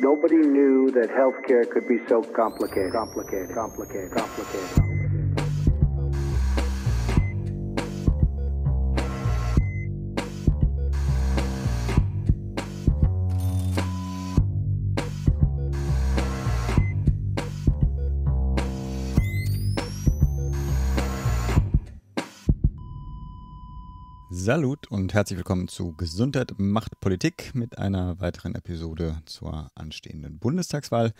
Nobody knew that healthcare could be so complicated, complicated, complicated, complicated. Salut und herzlich willkommen zu Gesundheit macht Politik mit einer weiteren Episode zur anstehenden Bundestagswahl.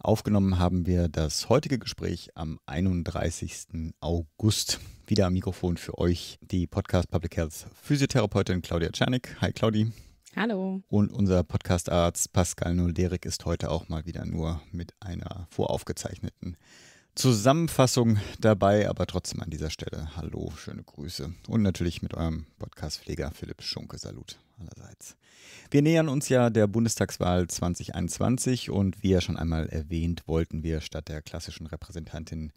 Aufgenommen haben wir das heutige Gespräch am 31. August. Wieder am Mikrofon für euch die Podcast Public Health Physiotherapeutin Claudia Czernik. Hi Claudi. Hallo. Und unser Podcastarzt Pascal Nolderik ist heute auch mal wieder nur mit einer voraufgezeichneten Zusammenfassung dabei, aber trotzdem an dieser Stelle hallo, schöne Grüße und natürlich mit eurem Podcast-Pfleger Philipp Schunke. Salut allerseits. Wir nähern uns ja der Bundestagswahl 2021 und wie ja schon einmal erwähnt, wollten wir statt der klassischen Repräsentantin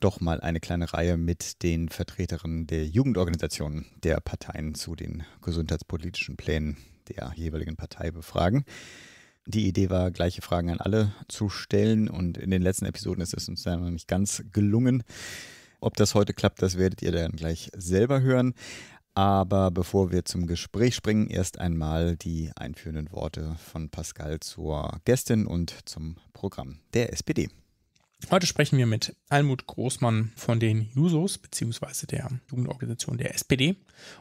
doch mal eine kleine Reihe mit den Vertreterinnen der Jugendorganisationen der Parteien zu den gesundheitspolitischen Plänen der jeweiligen Partei befragen. Die Idee war, gleiche Fragen an alle zu stellen und in den letzten Episoden ist es uns dann noch nicht ganz gelungen. Ob das heute klappt, das werdet ihr dann gleich selber hören. Aber bevor wir zum Gespräch springen, erst einmal die einführenden Worte von Pascal zur Gästin und zum Programm der SPD. Heute sprechen wir mit Almut Großmann von den Jusos beziehungsweise der Jugendorganisation der SPD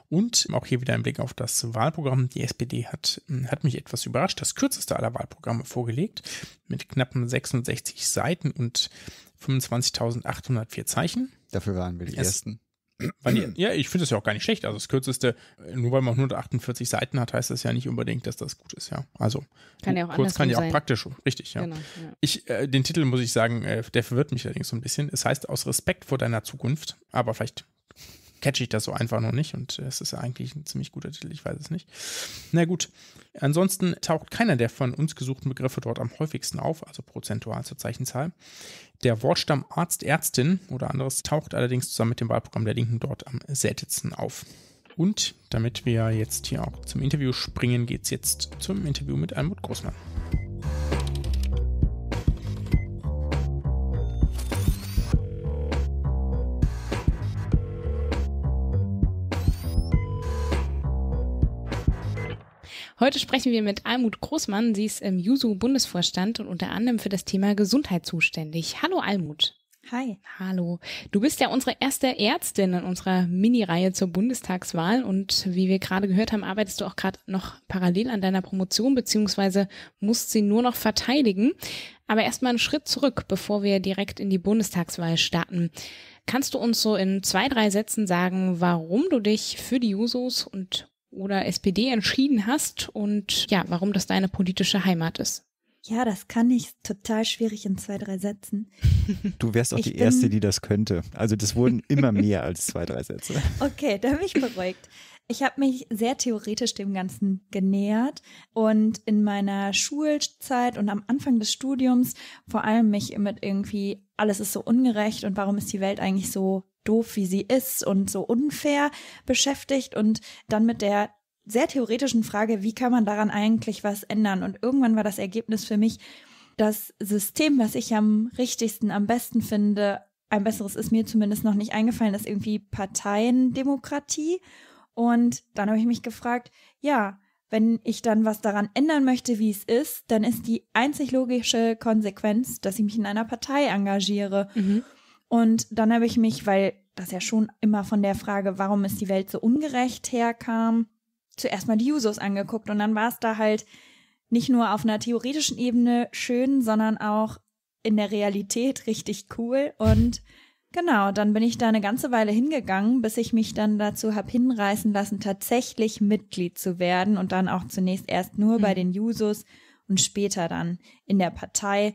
und auch hier wieder ein Blick auf das Wahlprogramm. Die SPD hat, hm, hat mich etwas überrascht, das kürzeste aller Wahlprogramme vorgelegt mit knappen 66 Seiten und 25.804 Zeichen. Dafür waren wir die es, Ersten. Weil, hm. ja, ich finde es ja auch gar nicht schlecht. Also das kürzeste, nur weil man 148 Seiten hat, heißt das ja nicht unbedingt, dass das gut ist, ja. Also kann ja auch kurz kann ja auch sein. praktisch, richtig, ja. Genau, ja. Ich, äh, den Titel muss ich sagen, äh, der verwirrt mich allerdings so ein bisschen. Es heißt aus Respekt vor deiner Zukunft, aber vielleicht catche ich das so einfach noch nicht und es ist eigentlich ein ziemlich guter Titel, ich weiß es nicht. Na gut, ansonsten taucht keiner der von uns gesuchten Begriffe dort am häufigsten auf, also prozentual zur Zeichenzahl. Der Wortstamm Arzt, Ärztin oder anderes taucht allerdings zusammen mit dem Wahlprogramm der Linken dort am seltensten auf. Und damit wir jetzt hier auch zum Interview springen, geht es jetzt zum Interview mit Almut Großmann. Heute sprechen wir mit Almut Großmann. Sie ist im JUSU-Bundesvorstand und unter anderem für das Thema Gesundheit zuständig. Hallo Almut. Hi. Hallo. Du bist ja unsere erste Ärztin in unserer Mini-Reihe zur Bundestagswahl und wie wir gerade gehört haben, arbeitest du auch gerade noch parallel an deiner Promotion bzw. musst sie nur noch verteidigen. Aber erstmal einen Schritt zurück, bevor wir direkt in die Bundestagswahl starten. Kannst du uns so in zwei, drei Sätzen sagen, warum du dich für die Jusos und oder SPD entschieden hast und ja, warum das deine politische Heimat ist. Ja, das kann ich total schwierig in zwei, drei Sätzen. Du wärst auch ich die bin... Erste, die das könnte. Also das wurden immer mehr als zwei, drei Sätze. Okay, da bin ich beruhigt. Ich habe mich sehr theoretisch dem Ganzen genähert und in meiner Schulzeit und am Anfang des Studiums vor allem mich mit irgendwie, alles ist so ungerecht und warum ist die Welt eigentlich so doof, wie sie ist und so unfair beschäftigt und dann mit der sehr theoretischen Frage, wie kann man daran eigentlich was ändern? Und irgendwann war das Ergebnis für mich, das System, was ich am richtigsten, am besten finde, ein besseres ist mir zumindest noch nicht eingefallen, ist irgendwie Parteiendemokratie. Und dann habe ich mich gefragt, ja, wenn ich dann was daran ändern möchte, wie es ist, dann ist die einzig logische Konsequenz, dass ich mich in einer Partei engagiere. Mhm. Und dann habe ich mich, weil das ja schon immer von der Frage, warum ist die Welt so ungerecht herkam, zuerst mal die Jusos angeguckt. Und dann war es da halt nicht nur auf einer theoretischen Ebene schön, sondern auch in der Realität richtig cool. Und genau, dann bin ich da eine ganze Weile hingegangen, bis ich mich dann dazu habe hinreißen lassen, tatsächlich Mitglied zu werden und dann auch zunächst erst nur mhm. bei den Jusos und später dann in der Partei.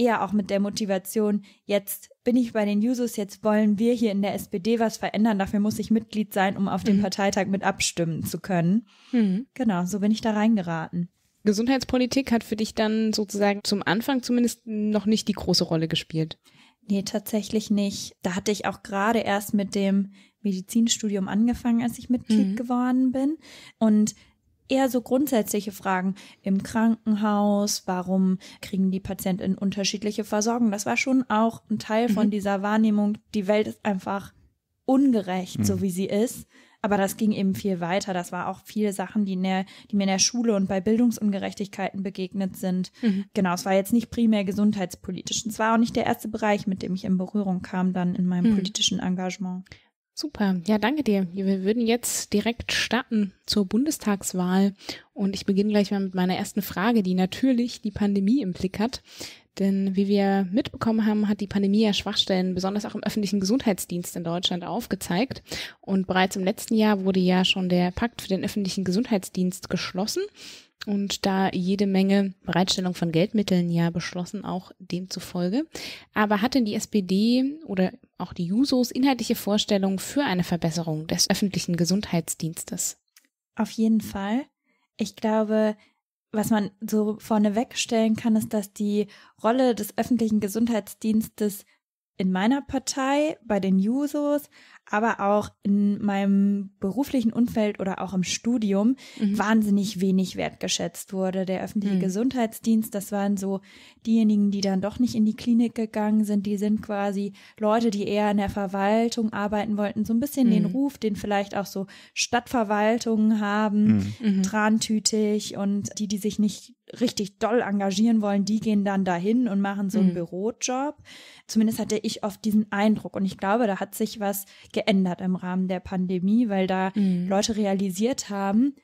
Eher auch mit der Motivation, jetzt bin ich bei den Jusos, jetzt wollen wir hier in der SPD was verändern, dafür muss ich Mitglied sein, um auf mhm. dem Parteitag mit abstimmen zu können. Mhm. Genau, so bin ich da reingeraten. Gesundheitspolitik hat für dich dann sozusagen zum Anfang zumindest noch nicht die große Rolle gespielt. Nee, tatsächlich nicht. Da hatte ich auch gerade erst mit dem Medizinstudium angefangen, als ich Mitglied mhm. geworden bin. Und eher so grundsätzliche Fragen im Krankenhaus, warum kriegen die Patienten unterschiedliche Versorgung. Das war schon auch ein Teil von mhm. dieser Wahrnehmung, die Welt ist einfach ungerecht, mhm. so wie sie ist. Aber das ging eben viel weiter. Das war auch viele Sachen, die, der, die mir in der Schule und bei Bildungsungerechtigkeiten begegnet sind. Mhm. Genau, es war jetzt nicht primär gesundheitspolitisch. Es war auch nicht der erste Bereich, mit dem ich in Berührung kam, dann in meinem mhm. politischen Engagement. Super, ja, danke dir. Wir würden jetzt direkt starten zur Bundestagswahl und ich beginne gleich mal mit meiner ersten Frage, die natürlich die Pandemie im Blick hat. Denn wie wir mitbekommen haben, hat die Pandemie ja Schwachstellen, besonders auch im öffentlichen Gesundheitsdienst in Deutschland, aufgezeigt. Und bereits im letzten Jahr wurde ja schon der Pakt für den öffentlichen Gesundheitsdienst geschlossen und da jede Menge Bereitstellung von Geldmitteln ja beschlossen, auch demzufolge. Aber hat denn die SPD oder auch die Jusos inhaltliche Vorstellungen für eine Verbesserung des öffentlichen Gesundheitsdienstes? Auf jeden Fall. Ich glaube, was man so vorneweg stellen kann, ist, dass die Rolle des öffentlichen Gesundheitsdienstes in meiner Partei, bei den Jusos, aber auch in meinem beruflichen Umfeld oder auch im Studium mhm. wahnsinnig wenig wertgeschätzt wurde. Der öffentliche mhm. Gesundheitsdienst, das waren so diejenigen, die dann doch nicht in die Klinik gegangen sind, die sind quasi Leute, die eher in der Verwaltung arbeiten wollten, so ein bisschen mhm. den Ruf, den vielleicht auch so Stadtverwaltungen haben, mhm. Mhm. trantütig und die, die sich nicht richtig doll engagieren wollen, die gehen dann dahin und machen so einen mhm. Bürojob. Zumindest hatte ich oft diesen Eindruck und ich glaube, da hat sich was geändert im Rahmen der Pandemie, weil da mhm. Leute realisiert haben,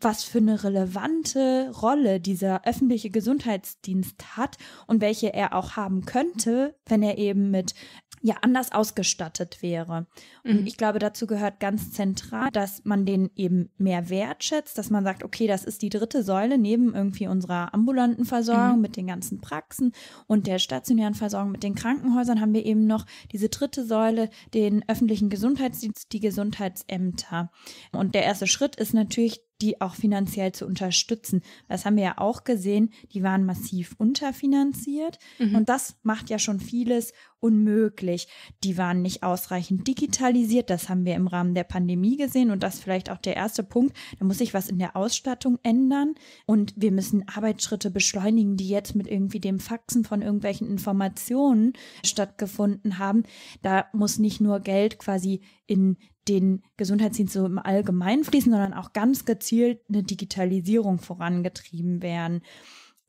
was für eine relevante Rolle dieser öffentliche Gesundheitsdienst hat und welche er auch haben könnte, wenn er eben mit ja anders ausgestattet wäre. Und mhm. ich glaube, dazu gehört ganz zentral, dass man den eben mehr wertschätzt, dass man sagt, okay, das ist die dritte Säule neben irgendwie unserer ambulanten Versorgung mhm. mit den ganzen Praxen und der stationären Versorgung mit den Krankenhäusern haben wir eben noch diese dritte Säule, den öffentlichen Gesundheitsdienst, die Gesundheitsämter. Und der erste Schritt ist natürlich die auch finanziell zu unterstützen. Das haben wir ja auch gesehen, die waren massiv unterfinanziert mhm. und das macht ja schon vieles unmöglich. Die waren nicht ausreichend digitalisiert, das haben wir im Rahmen der Pandemie gesehen und das vielleicht auch der erste Punkt, da muss sich was in der Ausstattung ändern und wir müssen Arbeitsschritte beschleunigen, die jetzt mit irgendwie dem Faxen von irgendwelchen Informationen stattgefunden haben. Da muss nicht nur Geld quasi in den Gesundheitsdienst so im Allgemeinen fließen, sondern auch ganz gezielt eine Digitalisierung vorangetrieben werden.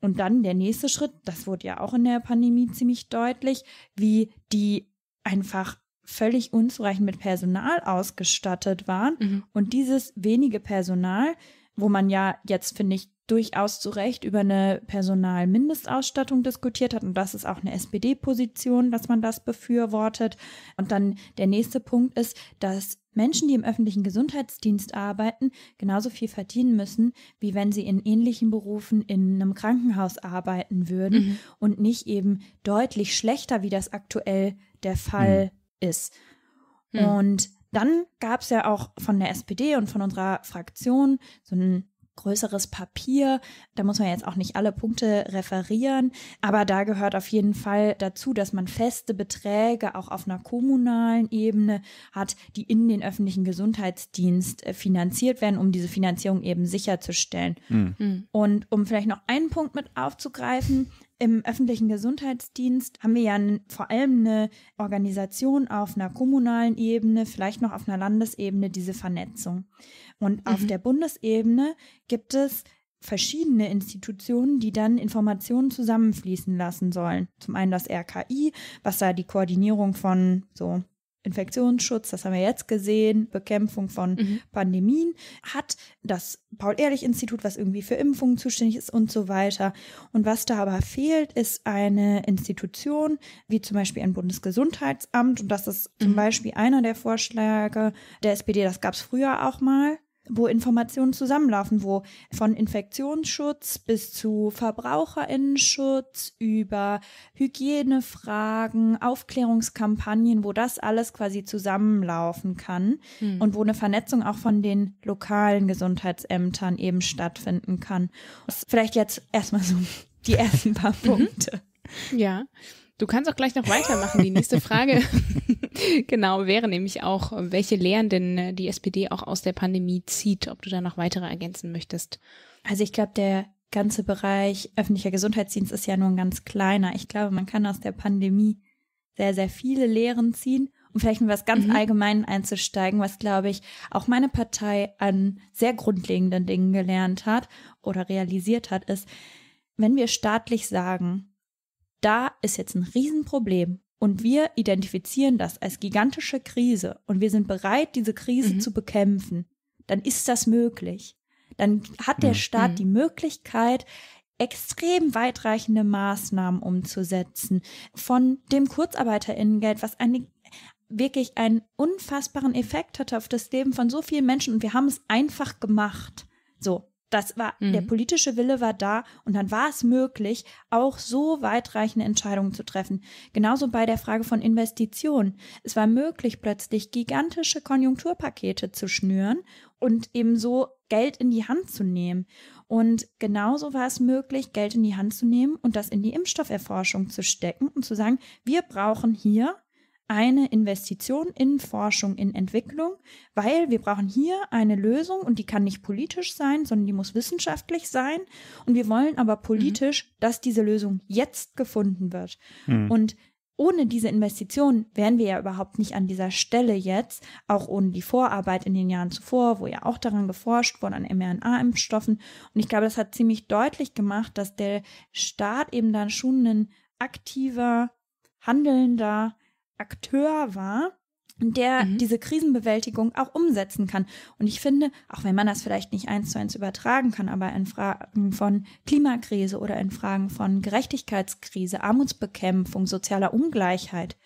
Und dann der nächste Schritt, das wurde ja auch in der Pandemie ziemlich deutlich, wie die einfach völlig unzureichend mit Personal ausgestattet waren. Mhm. Und dieses wenige Personal, wo man ja jetzt, finde ich, durchaus zu Recht über eine Personalmindestausstattung diskutiert hat. Und das ist auch eine SPD-Position, dass man das befürwortet. Und dann der nächste Punkt ist, dass Menschen, die im öffentlichen Gesundheitsdienst arbeiten, genauso viel verdienen müssen, wie wenn sie in ähnlichen Berufen in einem Krankenhaus arbeiten würden mhm. und nicht eben deutlich schlechter, wie das aktuell der Fall mhm. ist. Mhm. Und dann gab es ja auch von der SPD und von unserer Fraktion so einen größeres Papier. Da muss man jetzt auch nicht alle Punkte referieren, aber da gehört auf jeden Fall dazu, dass man feste Beträge auch auf einer kommunalen Ebene hat, die in den öffentlichen Gesundheitsdienst äh, finanziert werden, um diese Finanzierung eben sicherzustellen. Mhm. mhm. Und um vielleicht noch einen Punkt mit aufzugreifen, im öffentlichen Gesundheitsdienst haben wir ja vor allem eine Organisation auf einer kommunalen Ebene, vielleicht noch auf einer Landesebene, diese Vernetzung. Und mhm. auf der Bundesebene gibt es verschiedene Institutionen, die dann Informationen zusammenfließen lassen sollen. Zum einen das RKI, was da die Koordinierung von so Infektionsschutz, das haben wir jetzt gesehen, Bekämpfung von mhm. Pandemien, hat das Paul-Ehrlich-Institut, was irgendwie für Impfungen zuständig ist und so weiter. Und was da aber fehlt, ist eine Institution, wie zum Beispiel ein Bundesgesundheitsamt. Und das ist mhm. zum Beispiel einer der Vorschläge der SPD, das gab es früher auch mal wo Informationen zusammenlaufen, wo von Infektionsschutz bis zu Verbraucherinnenschutz über Hygienefragen, Aufklärungskampagnen, wo das alles quasi zusammenlaufen kann hm. und wo eine Vernetzung auch von den lokalen Gesundheitsämtern eben stattfinden kann. Das vielleicht jetzt erstmal so die ersten paar mhm. Punkte. Ja. Du kannst auch gleich noch weitermachen. Die nächste Frage, genau, wäre nämlich auch, welche Lehren denn äh, die SPD auch aus der Pandemie zieht, ob du da noch weitere ergänzen möchtest. Also ich glaube, der ganze Bereich öffentlicher Gesundheitsdienst ist ja nur ein ganz kleiner. Ich glaube, man kann aus der Pandemie sehr, sehr viele Lehren ziehen. Um vielleicht mit was ganz mhm. Allgemeinen einzusteigen, was, glaube ich, auch meine Partei an sehr grundlegenden Dingen gelernt hat oder realisiert hat, ist, wenn wir staatlich sagen, da ist jetzt ein Riesenproblem und wir identifizieren das als gigantische Krise und wir sind bereit, diese Krise mhm. zu bekämpfen, dann ist das möglich. Dann hat der mhm. Staat mhm. die Möglichkeit, extrem weitreichende Maßnahmen umzusetzen. Von dem Kurzarbeiterinnengeld, was eine, wirklich einen unfassbaren Effekt hatte auf das Leben von so vielen Menschen und wir haben es einfach gemacht. So, das war, mhm. der politische Wille war da und dann war es möglich, auch so weitreichende Entscheidungen zu treffen. Genauso bei der Frage von Investitionen. Es war möglich, plötzlich gigantische Konjunkturpakete zu schnüren und eben so Geld in die Hand zu nehmen. Und genauso war es möglich, Geld in die Hand zu nehmen und das in die Impfstofferforschung zu stecken und zu sagen, wir brauchen hier eine Investition in Forschung, in Entwicklung, weil wir brauchen hier eine Lösung und die kann nicht politisch sein, sondern die muss wissenschaftlich sein. Und wir wollen aber mhm. politisch, mhm. dass diese Lösung jetzt gefunden wird. Mhm. Und ohne diese Investition wären wir ja überhaupt nicht an dieser Stelle jetzt, auch ohne die Vorarbeit in den Jahren zuvor, wo ja auch daran geforscht wurde, an mRNA-Impfstoffen. Und ich glaube, das hat ziemlich deutlich gemacht, dass der Staat eben dann schon ein aktiver, handelnder, Akteur war, der mhm. diese Krisenbewältigung auch umsetzen kann. Und ich finde, auch wenn man das vielleicht nicht eins zu eins übertragen kann, aber in Fragen von Klimakrise oder in Fragen von Gerechtigkeitskrise, Armutsbekämpfung, sozialer Ungleichheit,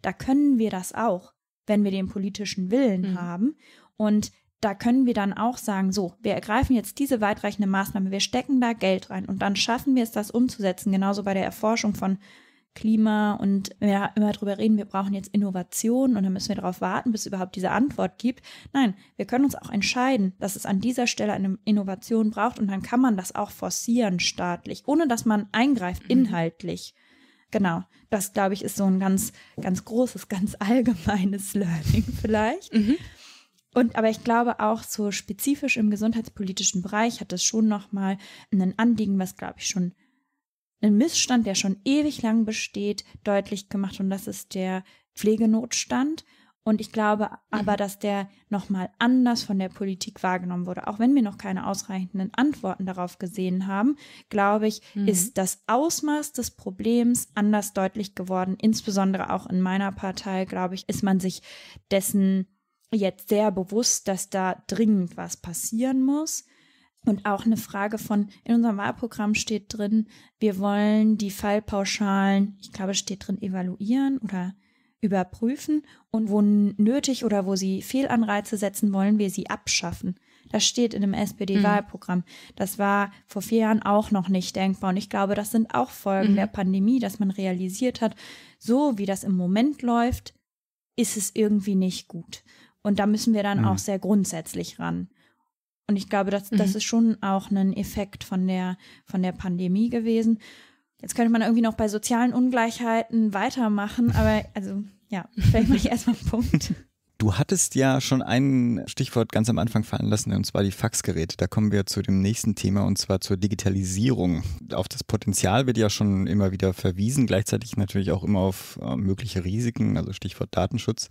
da können wir das auch, wenn wir den politischen Willen mhm. haben. Und da können wir dann auch sagen, so, wir ergreifen jetzt diese weitreichende Maßnahme, wir stecken da Geld rein und dann schaffen wir es, das umzusetzen. Genauso bei der Erforschung von Klima und wenn wir immer darüber reden, wir brauchen jetzt Innovation und dann müssen wir darauf warten, bis es überhaupt diese Antwort gibt. Nein, wir können uns auch entscheiden, dass es an dieser Stelle eine Innovation braucht und dann kann man das auch forcieren staatlich, ohne dass man eingreift mhm. inhaltlich. Genau, das glaube ich ist so ein ganz, ganz großes, ganz allgemeines Learning vielleicht. Mhm. Und aber ich glaube auch so spezifisch im gesundheitspolitischen Bereich hat das schon nochmal mal einen Anliegen, was glaube ich schon einen Missstand, der schon ewig lang besteht, deutlich gemacht und das ist der Pflegenotstand. Und ich glaube aber, dass der nochmal anders von der Politik wahrgenommen wurde. Auch wenn wir noch keine ausreichenden Antworten darauf gesehen haben, glaube ich, mhm. ist das Ausmaß des Problems anders deutlich geworden. Insbesondere auch in meiner Partei, glaube ich, ist man sich dessen jetzt sehr bewusst, dass da dringend was passieren muss. Und auch eine Frage von, in unserem Wahlprogramm steht drin, wir wollen die Fallpauschalen, ich glaube, steht drin, evaluieren oder überprüfen und wo nötig oder wo sie Fehlanreize setzen, wollen wir sie abschaffen. Das steht in dem SPD-Wahlprogramm. Mhm. Das war vor vier Jahren auch noch nicht denkbar. Und ich glaube, das sind auch Folgen mhm. der Pandemie, dass man realisiert hat, so wie das im Moment läuft, ist es irgendwie nicht gut. Und da müssen wir dann mhm. auch sehr grundsätzlich ran. Und ich glaube, das, mhm. das ist schon auch ein Effekt von der, von der Pandemie gewesen. Jetzt könnte man irgendwie noch bei sozialen Ungleichheiten weitermachen, aber also ja, vielleicht mache ich erstmal einen Punkt. Du hattest ja schon ein Stichwort ganz am Anfang fallen lassen, und zwar die Faxgeräte. Da kommen wir zu dem nächsten Thema, und zwar zur Digitalisierung. Auf das Potenzial wird ja schon immer wieder verwiesen, gleichzeitig natürlich auch immer auf äh, mögliche Risiken, also Stichwort Datenschutz.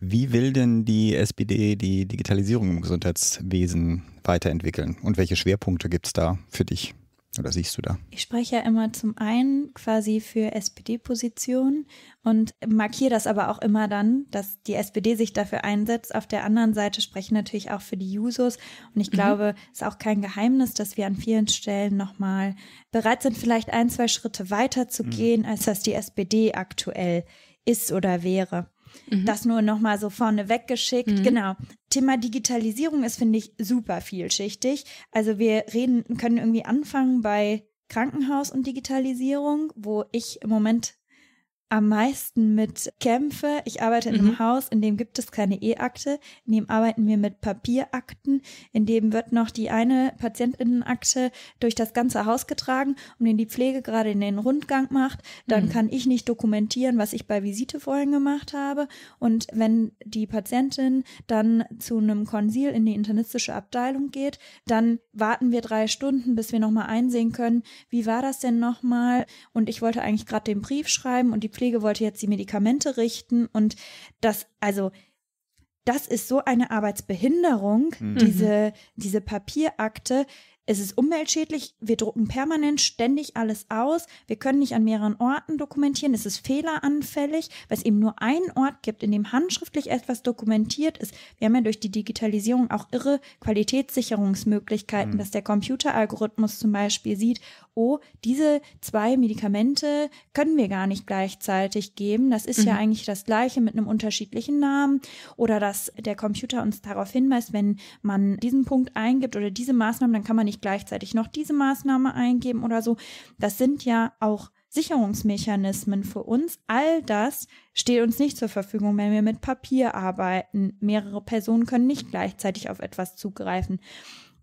Wie will denn die SPD die Digitalisierung im Gesundheitswesen weiterentwickeln und welche Schwerpunkte gibt es da für dich? oder siehst du da? Ich spreche ja immer zum einen quasi für SPD-Positionen und markiere das aber auch immer dann, dass die SPD sich dafür einsetzt. Auf der anderen Seite spreche ich natürlich auch für die Jusos und ich mhm. glaube, es ist auch kein Geheimnis, dass wir an vielen Stellen nochmal bereit sind, vielleicht ein, zwei Schritte weiter zu mhm. gehen, als dass die SPD aktuell ist oder wäre. Mhm. Das nur nochmal so vorne weggeschickt. Mhm. Genau. Thema Digitalisierung ist, finde ich, super vielschichtig. Also wir reden, können irgendwie anfangen bei Krankenhaus und Digitalisierung, wo ich im Moment am meisten mit kämpfe. Ich arbeite in einem mhm. Haus, in dem gibt es keine E-Akte, in dem arbeiten wir mit Papierakten, in dem wird noch die eine Patientinnenakte durch das ganze Haus getragen, und in die Pflege gerade in den Rundgang macht. Dann mhm. kann ich nicht dokumentieren, was ich bei Visite vorhin gemacht habe. Und wenn die Patientin dann zu einem Konsil in die internistische Abteilung geht, dann warten wir drei Stunden, bis wir nochmal einsehen können, wie war das denn nochmal? Und ich wollte eigentlich gerade den Brief schreiben und die Pflege Pflege wollte jetzt die Medikamente richten und das, also das ist so eine Arbeitsbehinderung, mhm. diese, diese Papierakte, es ist umweltschädlich, wir drucken permanent ständig alles aus, wir können nicht an mehreren Orten dokumentieren, es ist fehleranfällig, weil es eben nur einen Ort gibt, in dem handschriftlich etwas dokumentiert ist. Wir haben ja durch die Digitalisierung auch irre Qualitätssicherungsmöglichkeiten, mhm. dass der Computeralgorithmus zum Beispiel sieht, oh, diese zwei Medikamente können wir gar nicht gleichzeitig geben. Das ist mhm. ja eigentlich das gleiche mit einem unterschiedlichen Namen oder dass der Computer uns darauf hinweist, wenn man diesen Punkt eingibt oder diese Maßnahmen, dann kann man nicht gleichzeitig noch diese Maßnahme eingeben oder so. Das sind ja auch Sicherungsmechanismen für uns. All das steht uns nicht zur Verfügung, wenn wir mit Papier arbeiten. Mehrere Personen können nicht gleichzeitig auf etwas zugreifen.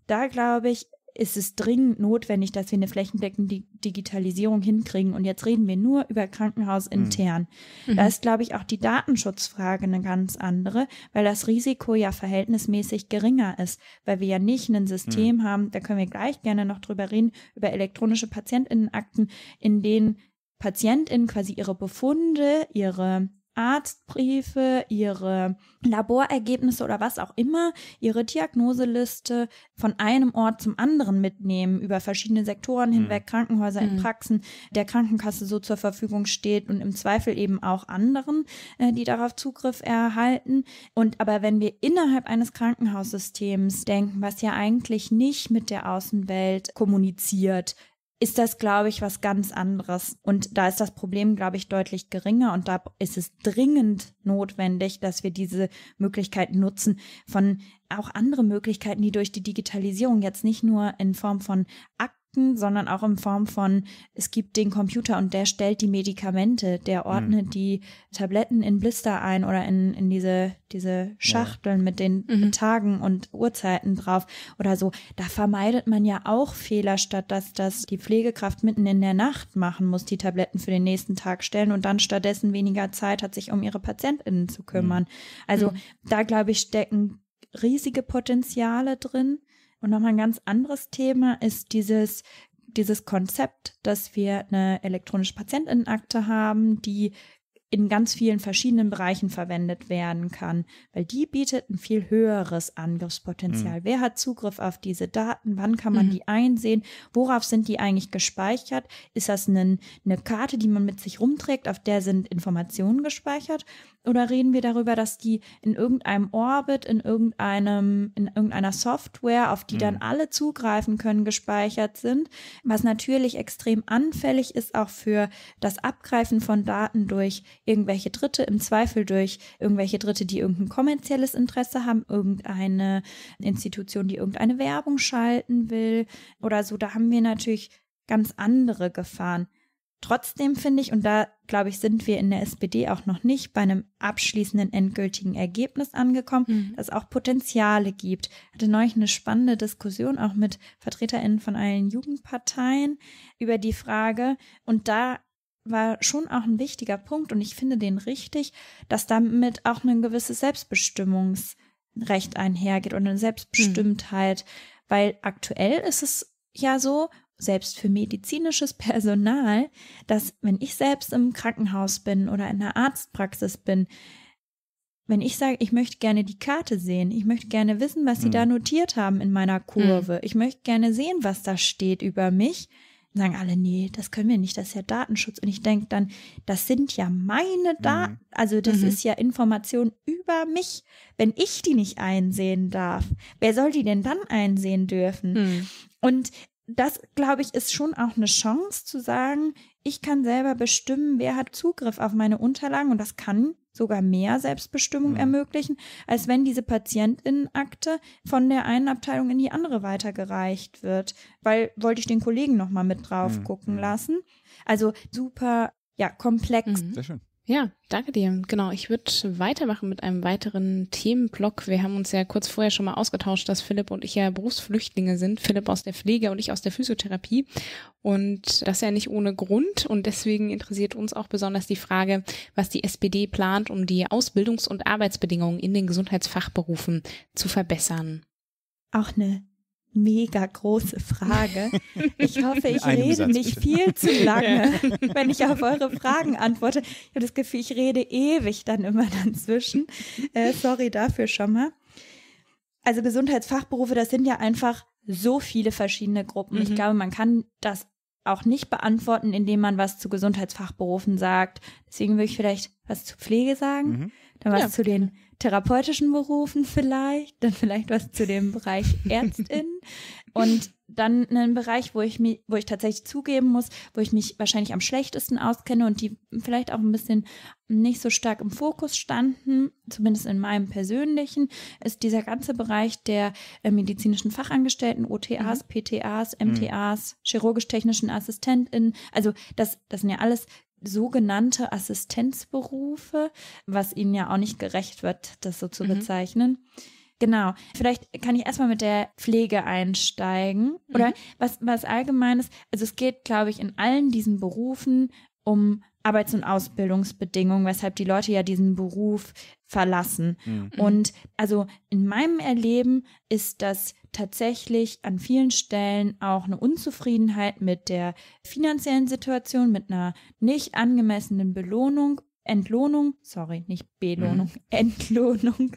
Da glaube ich, ist es dringend notwendig, dass wir eine flächendeckende Digitalisierung hinkriegen. Und jetzt reden wir nur über Krankenhausintern. Mhm. Da mhm. ist, glaube ich, auch die Datenschutzfrage eine ganz andere, weil das Risiko ja verhältnismäßig geringer ist, weil wir ja nicht ein System mhm. haben, da können wir gleich gerne noch drüber reden, über elektronische Patientinnenakten, in denen PatientInnen quasi ihre Befunde, ihre Arztbriefe, ihre Laborergebnisse oder was auch immer, ihre Diagnoseliste von einem Ort zum anderen mitnehmen, über verschiedene Sektoren hinweg, mhm. Krankenhäuser in mhm. Praxen, der Krankenkasse so zur Verfügung steht und im Zweifel eben auch anderen, äh, die darauf Zugriff erhalten. Und aber wenn wir innerhalb eines Krankenhaussystems denken, was ja eigentlich nicht mit der Außenwelt kommuniziert, ist das, glaube ich, was ganz anderes. Und da ist das Problem, glaube ich, deutlich geringer. Und da ist es dringend notwendig, dass wir diese Möglichkeiten nutzen von auch andere Möglichkeiten, die durch die Digitalisierung jetzt nicht nur in Form von Akten Fakten, sondern auch in Form von, es gibt den Computer und der stellt die Medikamente, der ordnet mhm. die Tabletten in Blister ein oder in, in diese, diese Schachteln ja. mit den mhm. Tagen und Uhrzeiten drauf oder so. Da vermeidet man ja auch Fehler, statt dass das die Pflegekraft mitten in der Nacht machen muss, die Tabletten für den nächsten Tag stellen und dann stattdessen weniger Zeit hat, sich um ihre PatientInnen zu kümmern. Mhm. Also hm. da, glaube ich, stecken riesige Potenziale drin und nochmal ein ganz anderes Thema ist dieses dieses Konzept, dass wir eine elektronische Patientinnenakte haben, die in ganz vielen verschiedenen Bereichen verwendet werden kann, weil die bietet ein viel höheres Angriffspotenzial. Mhm. Wer hat Zugriff auf diese Daten? Wann kann man mhm. die einsehen? Worauf sind die eigentlich gespeichert? Ist das eine, eine Karte, die man mit sich rumträgt, auf der sind Informationen gespeichert? Oder reden wir darüber, dass die in irgendeinem Orbit, in irgendeinem, in irgendeiner Software, auf die mhm. dann alle zugreifen können, gespeichert sind? Was natürlich extrem anfällig ist auch für das Abgreifen von Daten durch irgendwelche Dritte, im Zweifel durch irgendwelche Dritte, die irgendein kommerzielles Interesse haben, irgendeine Institution, die irgendeine Werbung schalten will oder so. Da haben wir natürlich ganz andere Gefahren. Trotzdem finde ich, und da glaube ich, sind wir in der SPD auch noch nicht bei einem abschließenden, endgültigen Ergebnis angekommen, mhm. dass es auch Potenziale gibt. Ich hatte neulich eine spannende Diskussion auch mit VertreterInnen von allen Jugendparteien über die Frage. Und da war schon auch ein wichtiger Punkt und ich finde den richtig, dass damit auch ein gewisses Selbstbestimmungsrecht einhergeht und eine Selbstbestimmtheit, hm. weil aktuell ist es ja so, selbst für medizinisches Personal, dass wenn ich selbst im Krankenhaus bin oder in der Arztpraxis bin, wenn ich sage, ich möchte gerne die Karte sehen, ich möchte gerne wissen, was sie hm. da notiert haben in meiner hm. Kurve, hm. ich möchte gerne sehen, was da steht über mich, sagen alle, nee, das können wir nicht, das ist ja Datenschutz. Und ich denke dann, das sind ja meine mhm. Daten, also das mhm. ist ja Information über mich. Wenn ich die nicht einsehen darf, wer soll die denn dann einsehen dürfen? Mhm. Und das, glaube ich, ist schon auch eine Chance zu sagen, ich kann selber bestimmen, wer hat Zugriff auf meine Unterlagen und das kann sogar mehr Selbstbestimmung mhm. ermöglichen, als wenn diese Patientinnenakte von der einen Abteilung in die andere weitergereicht wird, weil wollte ich den Kollegen noch mal mit drauf mhm. gucken mhm. lassen. Also super ja komplex. Mhm. Sehr schön. Ja, danke dir. Genau, ich würde weitermachen mit einem weiteren Themenblock. Wir haben uns ja kurz vorher schon mal ausgetauscht, dass Philipp und ich ja Berufsflüchtlinge sind. Philipp aus der Pflege und ich aus der Physiotherapie. Und das ja nicht ohne Grund. Und deswegen interessiert uns auch besonders die Frage, was die SPD plant, um die Ausbildungs- und Arbeitsbedingungen in den Gesundheitsfachberufen zu verbessern. Auch eine mega große Frage. Ich hoffe, ich rede Satz, nicht bitte. viel zu lange, wenn ich auf eure Fragen antworte. Ich habe das Gefühl, ich rede ewig dann immer dazwischen. Äh, sorry dafür schon mal. Also Gesundheitsfachberufe, das sind ja einfach so viele verschiedene Gruppen. Mhm. Ich glaube, man kann das auch nicht beantworten, indem man was zu Gesundheitsfachberufen sagt. Deswegen würde ich vielleicht was zu Pflege sagen. Mhm dann was ja. zu den therapeutischen Berufen vielleicht, dann vielleicht was zu dem Bereich Ärztin und dann einen Bereich, wo ich mich, wo ich tatsächlich zugeben muss, wo ich mich wahrscheinlich am schlechtesten auskenne und die vielleicht auch ein bisschen nicht so stark im Fokus standen, zumindest in meinem persönlichen, ist dieser ganze Bereich der äh, medizinischen Fachangestellten, OTAs, mhm. PTAs, MTAs, mhm. chirurgisch-technischen AssistentInnen. Also das, das sind ja alles sogenannte Assistenzberufe, was ihnen ja auch nicht gerecht wird, das so zu mhm. bezeichnen. Genau. Vielleicht kann ich erstmal mit der Pflege einsteigen. Oder mhm. was, was allgemeines. Also es geht, glaube ich, in allen diesen Berufen um Arbeits- und Ausbildungsbedingungen, weshalb die Leute ja diesen Beruf verlassen. Mhm. Und also in meinem Erleben ist das tatsächlich an vielen Stellen auch eine Unzufriedenheit mit der finanziellen Situation, mit einer nicht angemessenen Belohnung, Entlohnung, sorry, nicht Belohnung, mhm. Entlohnung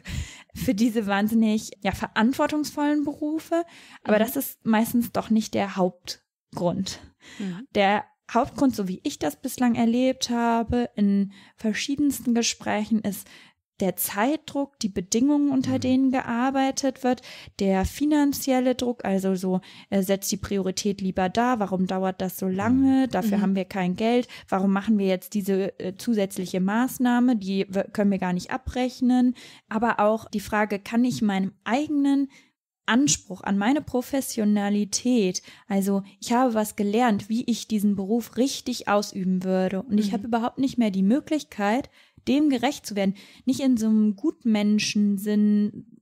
für diese wahnsinnig ja, verantwortungsvollen Berufe. Aber mhm. das ist meistens doch nicht der Hauptgrund. Mhm. Der Hauptgrund, so wie ich das bislang erlebt habe, in verschiedensten Gesprächen ist der Zeitdruck, die Bedingungen, unter mhm. denen gearbeitet wird, der finanzielle Druck, also so äh, setzt die Priorität lieber da, warum dauert das so mhm. lange, dafür mhm. haben wir kein Geld, warum machen wir jetzt diese äh, zusätzliche Maßnahme, die können wir gar nicht abrechnen, aber auch die Frage, kann ich meinem eigenen Anspruch an meine Professionalität. Also ich habe was gelernt, wie ich diesen Beruf richtig ausüben würde. Und ich mhm. habe überhaupt nicht mehr die Möglichkeit, dem gerecht zu werden. Nicht in so einem Gutmenschensinn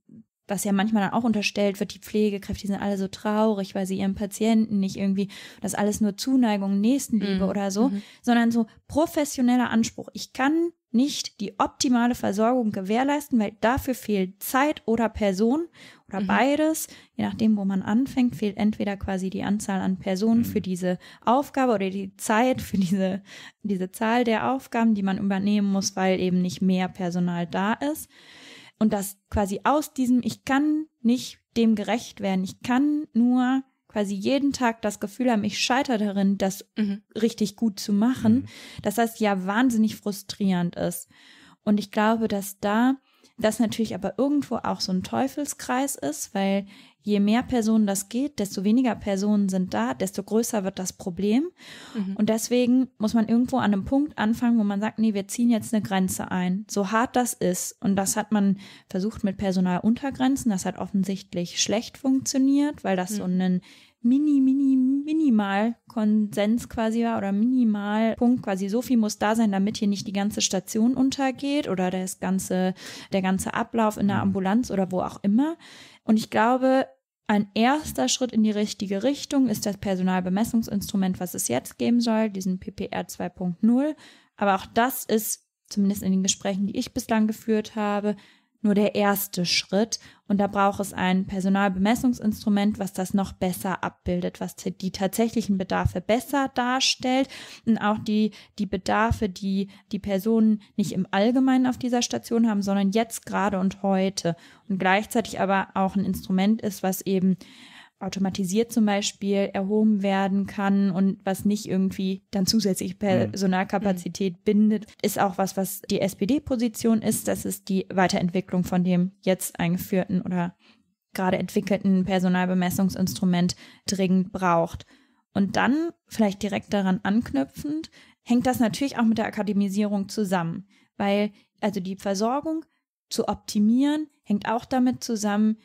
was ja manchmal dann auch unterstellt wird, die Pflegekräfte, die sind alle so traurig, weil sie ihren Patienten nicht irgendwie, das alles nur Zuneigung, Nächstenliebe mhm. oder so, mhm. sondern so professioneller Anspruch. Ich kann nicht die optimale Versorgung gewährleisten, weil dafür fehlt Zeit oder Person oder mhm. beides. Je nachdem, wo man anfängt, fehlt entweder quasi die Anzahl an Personen für mhm. diese Aufgabe oder die Zeit für diese, diese Zahl der Aufgaben, die man übernehmen muss, weil eben nicht mehr Personal da ist. Und dass quasi aus diesem, ich kann nicht dem gerecht werden, ich kann nur quasi jeden Tag das Gefühl haben, ich scheitere darin, das mhm. richtig gut zu machen, mhm. dass das ja wahnsinnig frustrierend ist. Und ich glaube, dass da das natürlich aber irgendwo auch so ein Teufelskreis ist, weil je mehr Personen das geht, desto weniger Personen sind da, desto größer wird das Problem. Mhm. Und deswegen muss man irgendwo an einem Punkt anfangen, wo man sagt, nee, wir ziehen jetzt eine Grenze ein. So hart das ist. Und das hat man versucht mit Personaluntergrenzen. Das hat offensichtlich schlecht funktioniert, weil das mhm. so einen mini, mini, minimal Konsens quasi war oder minimal Punkt quasi so viel muss da sein, damit hier nicht die ganze Station untergeht oder das ganze, der ganze Ablauf in der mhm. Ambulanz oder wo auch immer. Und ich glaube, ein erster Schritt in die richtige Richtung ist das Personalbemessungsinstrument, was es jetzt geben soll, diesen PPR 2.0. Aber auch das ist, zumindest in den Gesprächen, die ich bislang geführt habe, nur der erste Schritt. Und da braucht es ein Personalbemessungsinstrument, was das noch besser abbildet, was die tatsächlichen Bedarfe besser darstellt und auch die, die Bedarfe, die die Personen nicht im Allgemeinen auf dieser Station haben, sondern jetzt gerade und heute. Und gleichzeitig aber auch ein Instrument ist, was eben automatisiert zum Beispiel erhoben werden kann und was nicht irgendwie dann zusätzlich mhm. Personalkapazität mhm. bindet, ist auch was, was die SPD-Position ist. Das ist die Weiterentwicklung von dem jetzt eingeführten oder gerade entwickelten Personalbemessungsinstrument dringend braucht. Und dann vielleicht direkt daran anknüpfend, hängt das natürlich auch mit der Akademisierung zusammen, weil also die Versorgung zu optimieren hängt auch damit zusammen,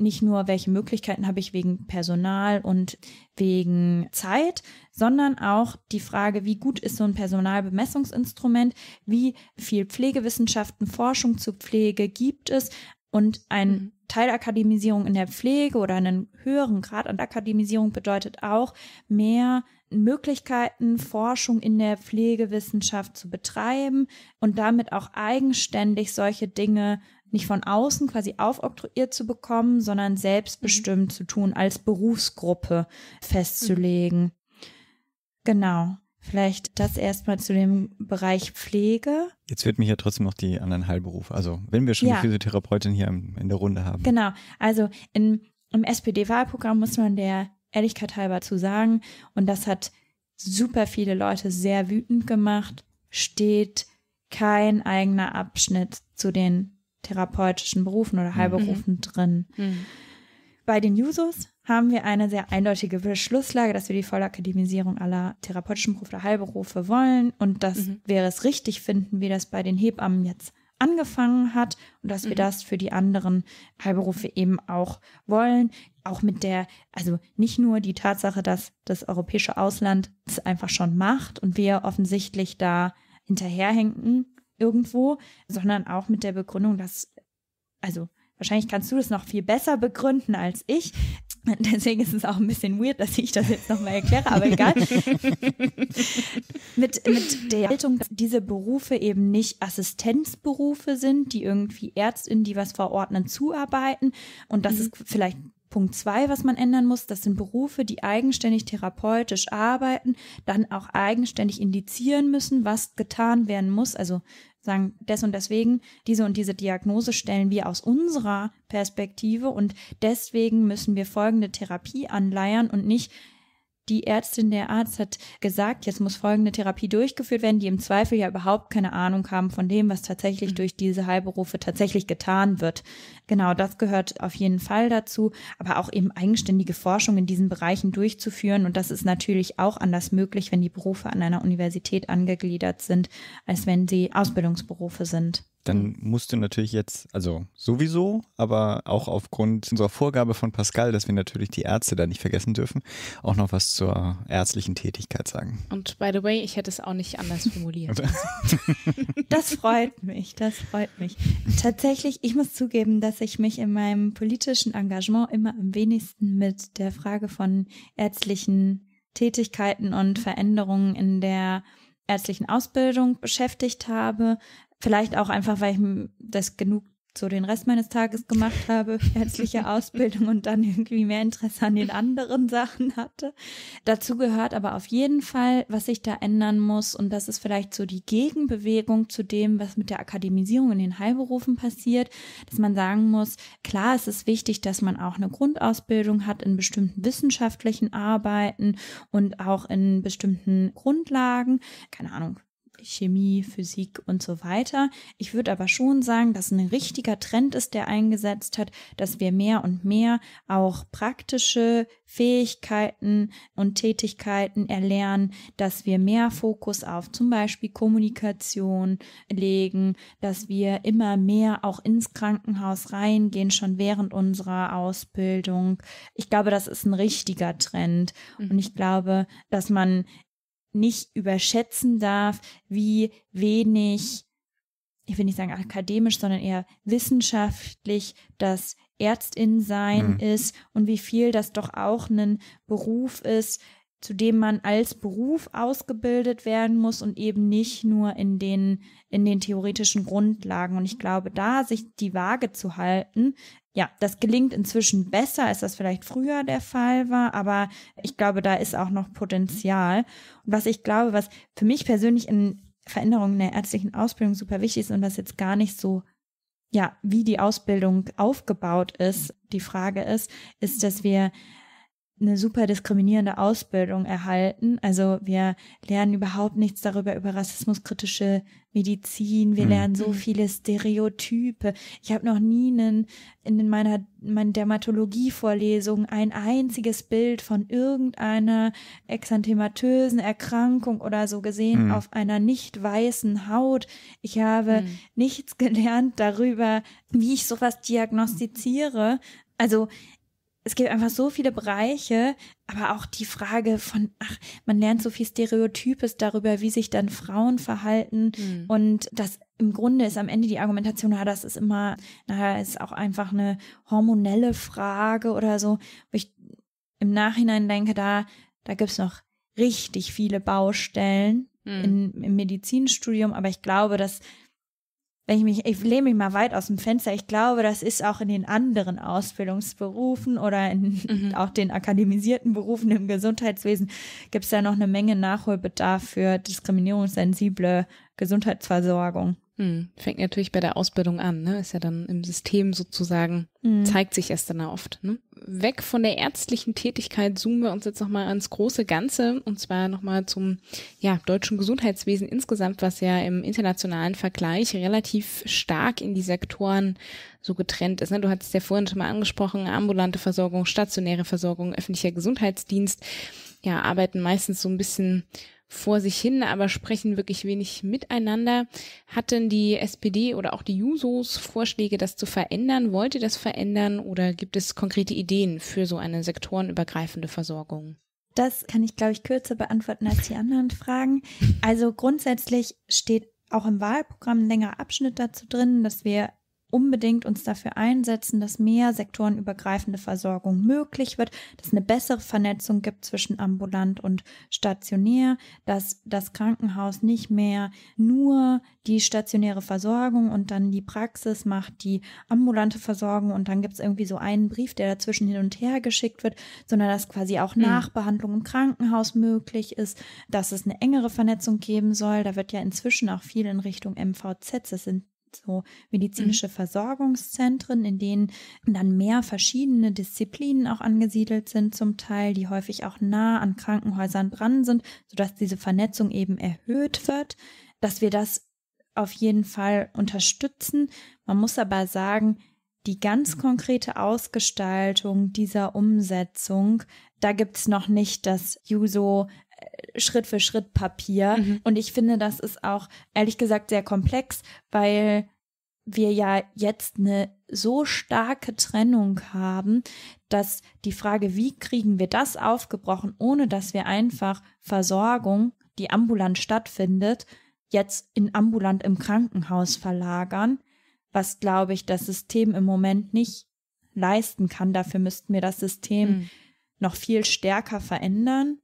nicht nur, welche Möglichkeiten habe ich wegen Personal und wegen Zeit, sondern auch die Frage, wie gut ist so ein Personalbemessungsinstrument, wie viel Pflegewissenschaften, Forschung zur Pflege gibt es und ein mhm. Teilakademisierung in der Pflege oder einen höheren Grad an Akademisierung bedeutet auch, mehr Möglichkeiten, Forschung in der Pflegewissenschaft zu betreiben und damit auch eigenständig solche Dinge nicht von außen quasi aufoktroyiert zu bekommen, sondern selbstbestimmt mhm. zu tun, als Berufsgruppe festzulegen. Mhm. Genau. Vielleicht das erstmal zu dem Bereich Pflege. Jetzt wird mich ja trotzdem noch die anderen Heilberufe, also wenn wir schon ja. die Physiotherapeutin hier in der Runde haben. Genau, also in, im SPD-Wahlprogramm muss man der Ehrlichkeit halber zu sagen, und das hat super viele Leute sehr wütend gemacht, steht kein eigener Abschnitt zu den therapeutischen Berufen oder mhm. Heilberufen mhm. drin. Mhm. Bei den Jusos haben wir eine sehr eindeutige Beschlusslage, dass wir die Vollakademisierung aller therapeutischen Berufe oder Heilberufe wollen und dass mhm. wir es richtig finden, wie das bei den Hebammen jetzt angefangen hat und dass wir mhm. das für die anderen Heilberufe eben auch wollen. Auch mit der, also nicht nur die Tatsache, dass das europäische Ausland es einfach schon macht und wir offensichtlich da hinterherhinken, irgendwo, sondern auch mit der Begründung, dass, also wahrscheinlich kannst du das noch viel besser begründen als ich. Deswegen ist es auch ein bisschen weird, dass ich das jetzt nochmal erkläre, aber egal. mit, mit der Haltung, dass diese Berufe eben nicht Assistenzberufe sind, die irgendwie Ärztinnen, die was verordnen, zuarbeiten und dass mhm. es vielleicht Punkt zwei, was man ändern muss, das sind Berufe, die eigenständig therapeutisch arbeiten, dann auch eigenständig indizieren müssen, was getan werden muss. Also sagen, des und deswegen, diese und diese Diagnose stellen wir aus unserer Perspektive und deswegen müssen wir folgende Therapie anleiern und nicht die Ärztin, der Arzt hat gesagt, jetzt muss folgende Therapie durchgeführt werden, die im Zweifel ja überhaupt keine Ahnung haben von dem, was tatsächlich mhm. durch diese Heilberufe tatsächlich getan wird. Genau, das gehört auf jeden Fall dazu, aber auch eben eigenständige Forschung in diesen Bereichen durchzuführen. Und das ist natürlich auch anders möglich, wenn die Berufe an einer Universität angegliedert sind, als wenn sie Ausbildungsberufe sind dann mhm. musst du natürlich jetzt, also sowieso, aber auch aufgrund unserer Vorgabe von Pascal, dass wir natürlich die Ärzte da nicht vergessen dürfen, auch noch was zur ärztlichen Tätigkeit sagen. Und by the way, ich hätte es auch nicht anders formuliert. Also, das freut mich, das freut mich. Tatsächlich, ich muss zugeben, dass ich mich in meinem politischen Engagement immer am wenigsten mit der Frage von ärztlichen Tätigkeiten und Veränderungen in der ärztlichen Ausbildung beschäftigt habe. Vielleicht auch einfach, weil ich das genug so den Rest meines Tages gemacht habe, ärztliche Ausbildung und dann irgendwie mehr Interesse an den anderen Sachen hatte. Dazu gehört aber auf jeden Fall, was sich da ändern muss und das ist vielleicht so die Gegenbewegung zu dem, was mit der Akademisierung in den Heilberufen passiert, dass man sagen muss, klar, es ist wichtig, dass man auch eine Grundausbildung hat in bestimmten wissenschaftlichen Arbeiten und auch in bestimmten Grundlagen, keine Ahnung, Chemie, Physik und so weiter. Ich würde aber schon sagen, dass ein richtiger Trend ist, der eingesetzt hat, dass wir mehr und mehr auch praktische Fähigkeiten und Tätigkeiten erlernen, dass wir mehr Fokus auf zum Beispiel Kommunikation legen, dass wir immer mehr auch ins Krankenhaus reingehen, schon während unserer Ausbildung. Ich glaube, das ist ein richtiger Trend. Und mhm. ich glaube, dass man nicht überschätzen darf, wie wenig, ich will nicht sagen akademisch, sondern eher wissenschaftlich das Ärztin sein mhm. ist und wie viel das doch auch ein Beruf ist, zu dem man als Beruf ausgebildet werden muss und eben nicht nur in den, in den theoretischen Grundlagen. Und ich glaube, da sich die Waage zu halten, ja, das gelingt inzwischen besser, als das vielleicht früher der Fall war, aber ich glaube, da ist auch noch Potenzial. Und was ich glaube, was für mich persönlich in Veränderungen der ärztlichen Ausbildung super wichtig ist und was jetzt gar nicht so ja, wie die Ausbildung aufgebaut ist, die Frage ist, ist, dass wir eine super diskriminierende Ausbildung erhalten. Also wir lernen überhaupt nichts darüber, über rassismuskritische Medizin. Wir mhm. lernen so viele Stereotype. Ich habe noch nie einen, in meiner, meiner Dermatologie-Vorlesung ein einziges Bild von irgendeiner exanthematösen Erkrankung oder so gesehen mhm. auf einer nicht weißen Haut. Ich habe mhm. nichts gelernt darüber, wie ich sowas diagnostiziere. Also es gibt einfach so viele Bereiche, aber auch die Frage von, ach, man lernt so viel Stereotypes darüber, wie sich dann Frauen verhalten mhm. und das im Grunde ist am Ende die Argumentation, na, das ist immer, naja, ist auch einfach eine hormonelle Frage oder so, wo ich im Nachhinein denke, da, da gibt's noch richtig viele Baustellen mhm. in, im Medizinstudium, aber ich glaube, dass wenn ich mich, ich lehne mich mal weit aus dem Fenster, ich glaube, das ist auch in den anderen Ausbildungsberufen oder in mhm. auch den akademisierten Berufen im Gesundheitswesen gibt es da noch eine Menge Nachholbedarf für diskriminierungssensible Gesundheitsversorgung. Hm. Fängt natürlich bei der Ausbildung an, ne? Ist ja dann im System sozusagen, hm. zeigt sich erst dann oft. Ne? Weg von der ärztlichen Tätigkeit zoomen wir uns jetzt nochmal ans große Ganze und zwar nochmal zum ja, deutschen Gesundheitswesen insgesamt, was ja im internationalen Vergleich relativ stark in die Sektoren so getrennt ist. Ne? Du hattest ja vorhin schon mal angesprochen, ambulante Versorgung, stationäre Versorgung, öffentlicher Gesundheitsdienst, ja, arbeiten meistens so ein bisschen vor sich hin, aber sprechen wirklich wenig miteinander. Hatten die SPD oder auch die Jusos Vorschläge, das zu verändern? Wollt ihr das verändern oder gibt es konkrete Ideen für so eine sektorenübergreifende Versorgung? Das kann ich, glaube ich, kürzer beantworten als die anderen Fragen. Also grundsätzlich steht auch im Wahlprogramm ein längerer Abschnitt dazu drin, dass wir unbedingt uns dafür einsetzen, dass mehr sektorenübergreifende Versorgung möglich wird, dass eine bessere Vernetzung gibt zwischen ambulant und stationär, dass das Krankenhaus nicht mehr nur die stationäre Versorgung und dann die Praxis macht die ambulante Versorgung und dann gibt es irgendwie so einen Brief, der dazwischen hin und her geschickt wird, sondern dass quasi auch mhm. Nachbehandlung im Krankenhaus möglich ist, dass es eine engere Vernetzung geben soll. Da wird ja inzwischen auch viel in Richtung MVZ, das sind so mhm. medizinische Versorgungszentren, in denen dann mehr verschiedene Disziplinen auch angesiedelt sind zum Teil, die häufig auch nah an Krankenhäusern dran sind, sodass diese Vernetzung eben erhöht wird, dass wir das auf jeden Fall unterstützen. Man muss aber sagen, die ganz mhm. konkrete Ausgestaltung dieser Umsetzung, da gibt es noch nicht das JUSO Schritt für Schritt Papier. Mhm. Und ich finde, das ist auch ehrlich gesagt sehr komplex, weil wir ja jetzt eine so starke Trennung haben, dass die Frage, wie kriegen wir das aufgebrochen, ohne dass wir einfach Versorgung, die ambulant stattfindet, jetzt in ambulant im Krankenhaus verlagern, was glaube ich das System im Moment nicht leisten kann. Dafür müssten wir das System mhm. noch viel stärker verändern.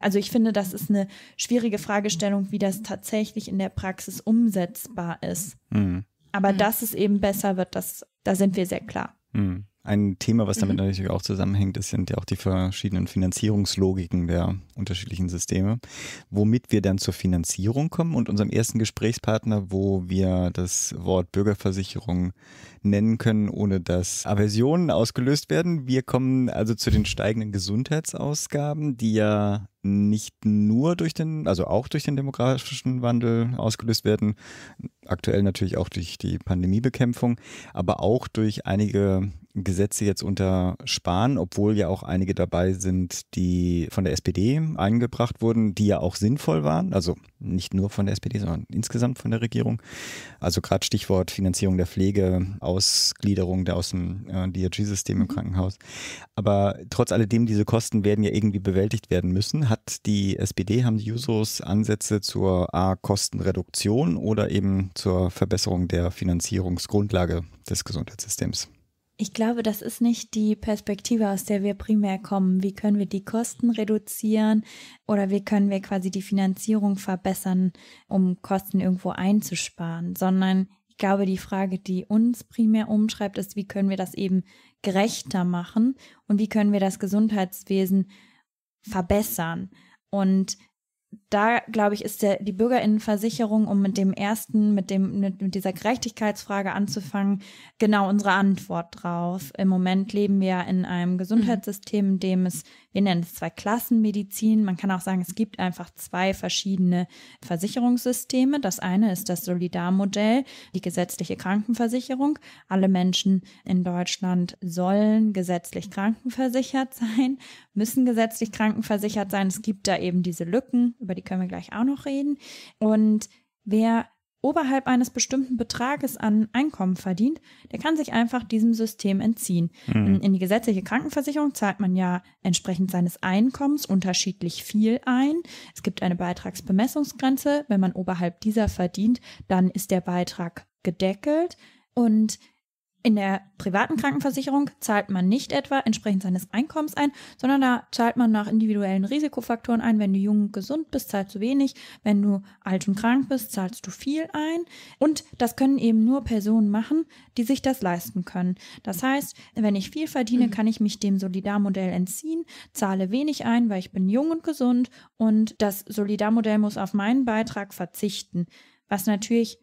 Also ich finde, das ist eine schwierige Fragestellung, wie das tatsächlich in der Praxis umsetzbar ist. Mhm. Aber mhm. dass es eben besser wird, das, da sind wir sehr klar. Mhm. Ein Thema, was damit mhm. natürlich auch zusammenhängt, ist, sind ja auch die verschiedenen Finanzierungslogiken der unterschiedlichen Systeme, womit wir dann zur Finanzierung kommen und unserem ersten Gesprächspartner, wo wir das Wort Bürgerversicherung nennen können, ohne dass Aversionen ausgelöst werden. Wir kommen also zu den steigenden Gesundheitsausgaben, die ja nicht nur durch den, also auch durch den demografischen Wandel ausgelöst werden, aktuell natürlich auch durch die Pandemiebekämpfung, aber auch durch einige Gesetze jetzt unter Spahn, obwohl ja auch einige dabei sind, die von der SPD eingebracht wurden, die ja auch sinnvoll waren, also nicht nur von der SPD, sondern insgesamt von der Regierung. Also gerade Stichwort Finanzierung der Pflege, Ausgliederung der aus dem äh, DRG-System im mhm. Krankenhaus. Aber trotz alledem, diese Kosten werden ja irgendwie bewältigt werden müssen hat die SPD, haben die Jusos Ansätze zur A, Kostenreduktion oder eben zur Verbesserung der Finanzierungsgrundlage des Gesundheitssystems? Ich glaube, das ist nicht die Perspektive, aus der wir primär kommen. Wie können wir die Kosten reduzieren oder wie können wir quasi die Finanzierung verbessern, um Kosten irgendwo einzusparen, sondern ich glaube, die Frage, die uns primär umschreibt, ist, wie können wir das eben gerechter machen und wie können wir das Gesundheitswesen verbessern. Und da, glaube ich, ist der, die Bürgerinnenversicherung, um mit dem ersten, mit, dem, mit, mit dieser Gerechtigkeitsfrage anzufangen, genau unsere Antwort drauf. Im Moment leben wir in einem mhm. Gesundheitssystem, in dem es wir nennen es zwei Klassenmedizin. Man kann auch sagen, es gibt einfach zwei verschiedene Versicherungssysteme. Das eine ist das Solidarmodell, die gesetzliche Krankenversicherung. Alle Menschen in Deutschland sollen gesetzlich krankenversichert sein, müssen gesetzlich krankenversichert sein. Es gibt da eben diese Lücken, über die können wir gleich auch noch reden. Und wer oberhalb eines bestimmten Betrages an Einkommen verdient, der kann sich einfach diesem System entziehen. Mhm. In die gesetzliche Krankenversicherung zahlt man ja entsprechend seines Einkommens unterschiedlich viel ein. Es gibt eine Beitragsbemessungsgrenze. Wenn man oberhalb dieser verdient, dann ist der Beitrag gedeckelt. Und in der privaten Krankenversicherung zahlt man nicht etwa entsprechend seines Einkommens ein, sondern da zahlt man nach individuellen Risikofaktoren ein. Wenn du jung und gesund bist, zahlst du wenig. Wenn du alt und krank bist, zahlst du viel ein. Und das können eben nur Personen machen, die sich das leisten können. Das heißt, wenn ich viel verdiene, mhm. kann ich mich dem Solidarmodell entziehen, zahle wenig ein, weil ich bin jung und gesund und das Solidarmodell muss auf meinen Beitrag verzichten. Was natürlich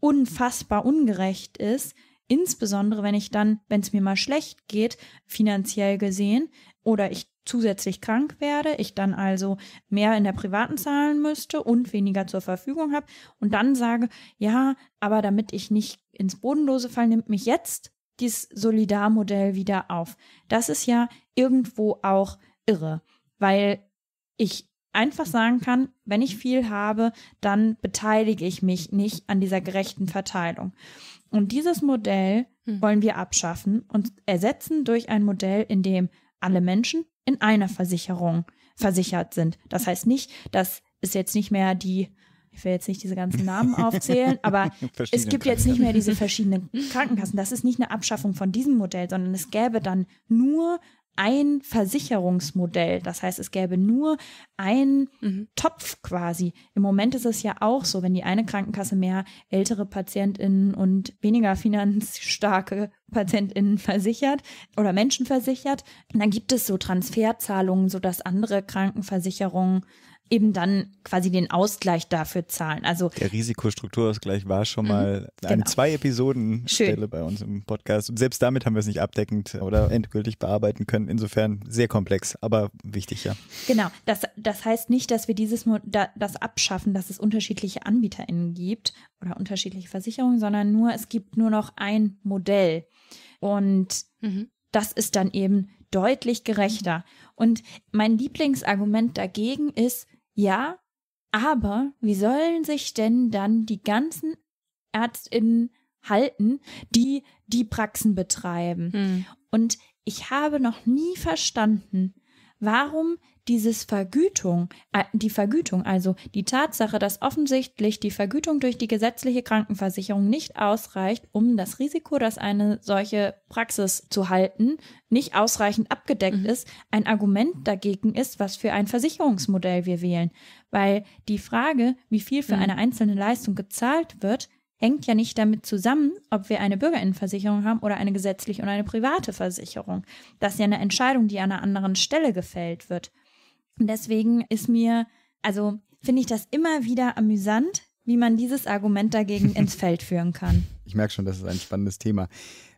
unfassbar ungerecht ist, Insbesondere, wenn ich dann, wenn es mir mal schlecht geht, finanziell gesehen, oder ich zusätzlich krank werde, ich dann also mehr in der privaten zahlen müsste und weniger zur Verfügung habe und dann sage, ja, aber damit ich nicht ins Bodenlose falle, nimmt mich jetzt dieses Solidarmodell wieder auf. Das ist ja irgendwo auch irre, weil ich einfach sagen kann, wenn ich viel habe, dann beteilige ich mich nicht an dieser gerechten Verteilung. Und dieses Modell hm. wollen wir abschaffen und ersetzen durch ein Modell, in dem alle Menschen in einer Versicherung versichert sind. Das heißt nicht, dass es jetzt nicht mehr die, ich will jetzt nicht diese ganzen Namen aufzählen, aber es gibt jetzt nicht mehr diese verschiedenen Krankenkassen. Das ist nicht eine Abschaffung von diesem Modell, sondern es gäbe dann nur ein Versicherungsmodell. Das heißt, es gäbe nur einen mhm. Topf quasi. Im Moment ist es ja auch so, wenn die eine Krankenkasse mehr ältere PatientInnen und weniger finanzstarke PatientInnen versichert oder Menschen versichert, dann gibt es so Transferzahlungen, sodass andere Krankenversicherungen eben dann quasi den Ausgleich dafür zahlen. Also der Risikostrukturausgleich war schon mhm, mal mhm, genau. an zwei Episoden Schön. Stelle bei uns im Podcast und selbst damit haben wir es nicht abdeckend oder endgültig bearbeiten können. Insofern sehr komplex, aber wichtig ja. Genau, das das heißt nicht, dass wir dieses das abschaffen, dass es unterschiedliche AnbieterInnen gibt oder unterschiedliche Versicherungen, sondern nur es gibt nur noch ein Modell und mhm. das ist dann eben deutlich gerechter. Und mein Lieblingsargument dagegen ist, ja, aber wie sollen sich denn dann die ganzen Ärztinnen halten, die die Praxen betreiben? Hm. Und ich habe noch nie verstanden, warum dieses Vergütung, äh, die Vergütung, also die Tatsache, dass offensichtlich die Vergütung durch die gesetzliche Krankenversicherung nicht ausreicht, um das Risiko, dass eine solche Praxis zu halten, nicht ausreichend abgedeckt mhm. ist, ein Argument dagegen ist, was für ein Versicherungsmodell wir wählen. Weil die Frage, wie viel für mhm. eine einzelne Leistung gezahlt wird, hängt ja nicht damit zusammen, ob wir eine Bürgerinnenversicherung haben oder eine gesetzliche und eine private Versicherung. Das ist ja eine Entscheidung, die an einer anderen Stelle gefällt wird deswegen ist mir, also finde ich das immer wieder amüsant, wie man dieses Argument dagegen ins Feld führen kann. Ich merke schon, das ist ein spannendes Thema.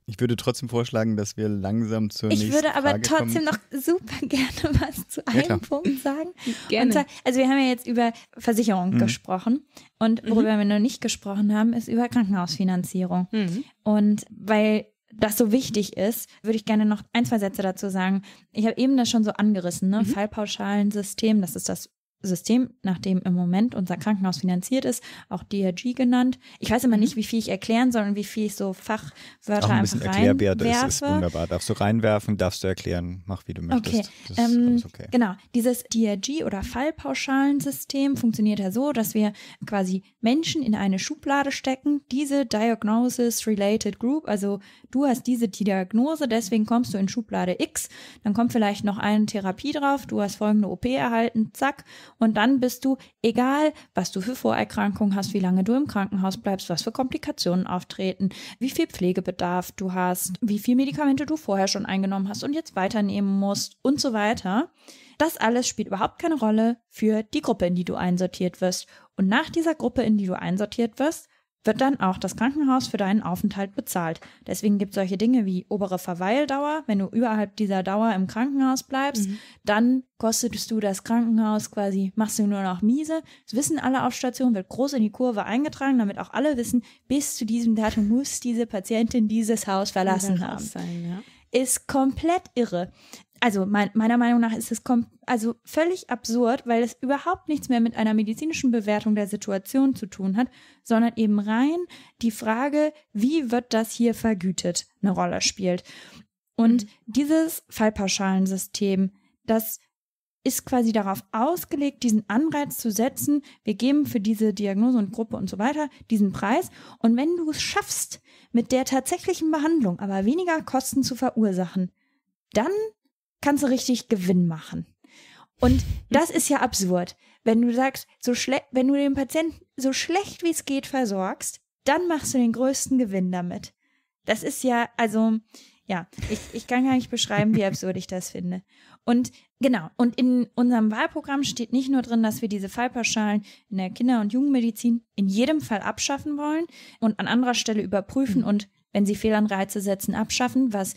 Ich würde trotzdem vorschlagen, dass wir langsam zur ich nächsten Frage Ich würde aber Frage trotzdem kommen. noch super gerne was zu einem ja, Punkt sagen. gerne. Zwar, also wir haben ja jetzt über Versicherung mhm. gesprochen und worüber mhm. wir noch nicht gesprochen haben, ist über Krankenhausfinanzierung. Mhm. Und weil das so wichtig ist, würde ich gerne noch ein, zwei Sätze dazu sagen. Ich habe eben das schon so angerissen, ne? Mhm. Fallpauschalensystem, das ist das System, nach dem im Moment unser Krankenhaus finanziert ist, auch DRG genannt. Ich weiß immer mhm. nicht, wie viel ich erklären soll und wie viel ich so Fachwörter auch ein bisschen einfach erklärbar, reinwerfe. Das ist wunderbar. Darfst du reinwerfen, darfst du erklären, mach wie du möchtest. Okay. Das Ähm, okay. Genau. Dieses DRG oder Fallpauschalensystem funktioniert ja so, dass wir quasi Menschen in eine Schublade stecken. Diese Diagnosis Related Group, also du hast diese Diagnose, deswegen kommst du in Schublade X. Dann kommt vielleicht noch eine Therapie drauf. Du hast folgende OP erhalten, zack und dann bist du, egal was du für Vorerkrankungen hast, wie lange du im Krankenhaus bleibst, was für Komplikationen auftreten, wie viel Pflegebedarf du hast, wie viel Medikamente du vorher schon eingenommen hast und jetzt weiternehmen musst und so weiter. Das alles spielt überhaupt keine Rolle für die Gruppe, in die du einsortiert wirst. Und nach dieser Gruppe, in die du einsortiert wirst, wird dann auch das Krankenhaus für deinen Aufenthalt bezahlt. Deswegen gibt es solche Dinge wie obere Verweildauer. Wenn du überhalb dieser Dauer im Krankenhaus bleibst, mhm. dann kostetest du das Krankenhaus quasi, machst du nur noch miese. Das wissen alle auf Station, wird groß in die Kurve eingetragen, damit auch alle wissen, bis zu diesem Datum muss diese Patientin dieses Haus verlassen haben. Sein, ja. Ist komplett irre also mein, meiner Meinung nach ist es also völlig absurd, weil es überhaupt nichts mehr mit einer medizinischen Bewertung der Situation zu tun hat, sondern eben rein die Frage, wie wird das hier vergütet, eine Rolle spielt. Und mhm. dieses Fallpauschalensystem, das ist quasi darauf ausgelegt, diesen Anreiz zu setzen, wir geben für diese Diagnose und Gruppe und so weiter diesen Preis. Und wenn du es schaffst, mit der tatsächlichen Behandlung aber weniger Kosten zu verursachen, dann kannst du richtig Gewinn machen. Und das ist ja absurd. Wenn du sagst, so wenn du den Patienten so schlecht wie es geht versorgst, dann machst du den größten Gewinn damit. Das ist ja, also, ja, ich, ich kann gar nicht beschreiben, wie absurd ich das finde. Und genau, und in unserem Wahlprogramm steht nicht nur drin, dass wir diese Fallpauschalen in der Kinder- und Jugendmedizin in jedem Fall abschaffen wollen und an anderer Stelle überprüfen mhm. und, wenn sie Fehlanreize setzen, abschaffen, was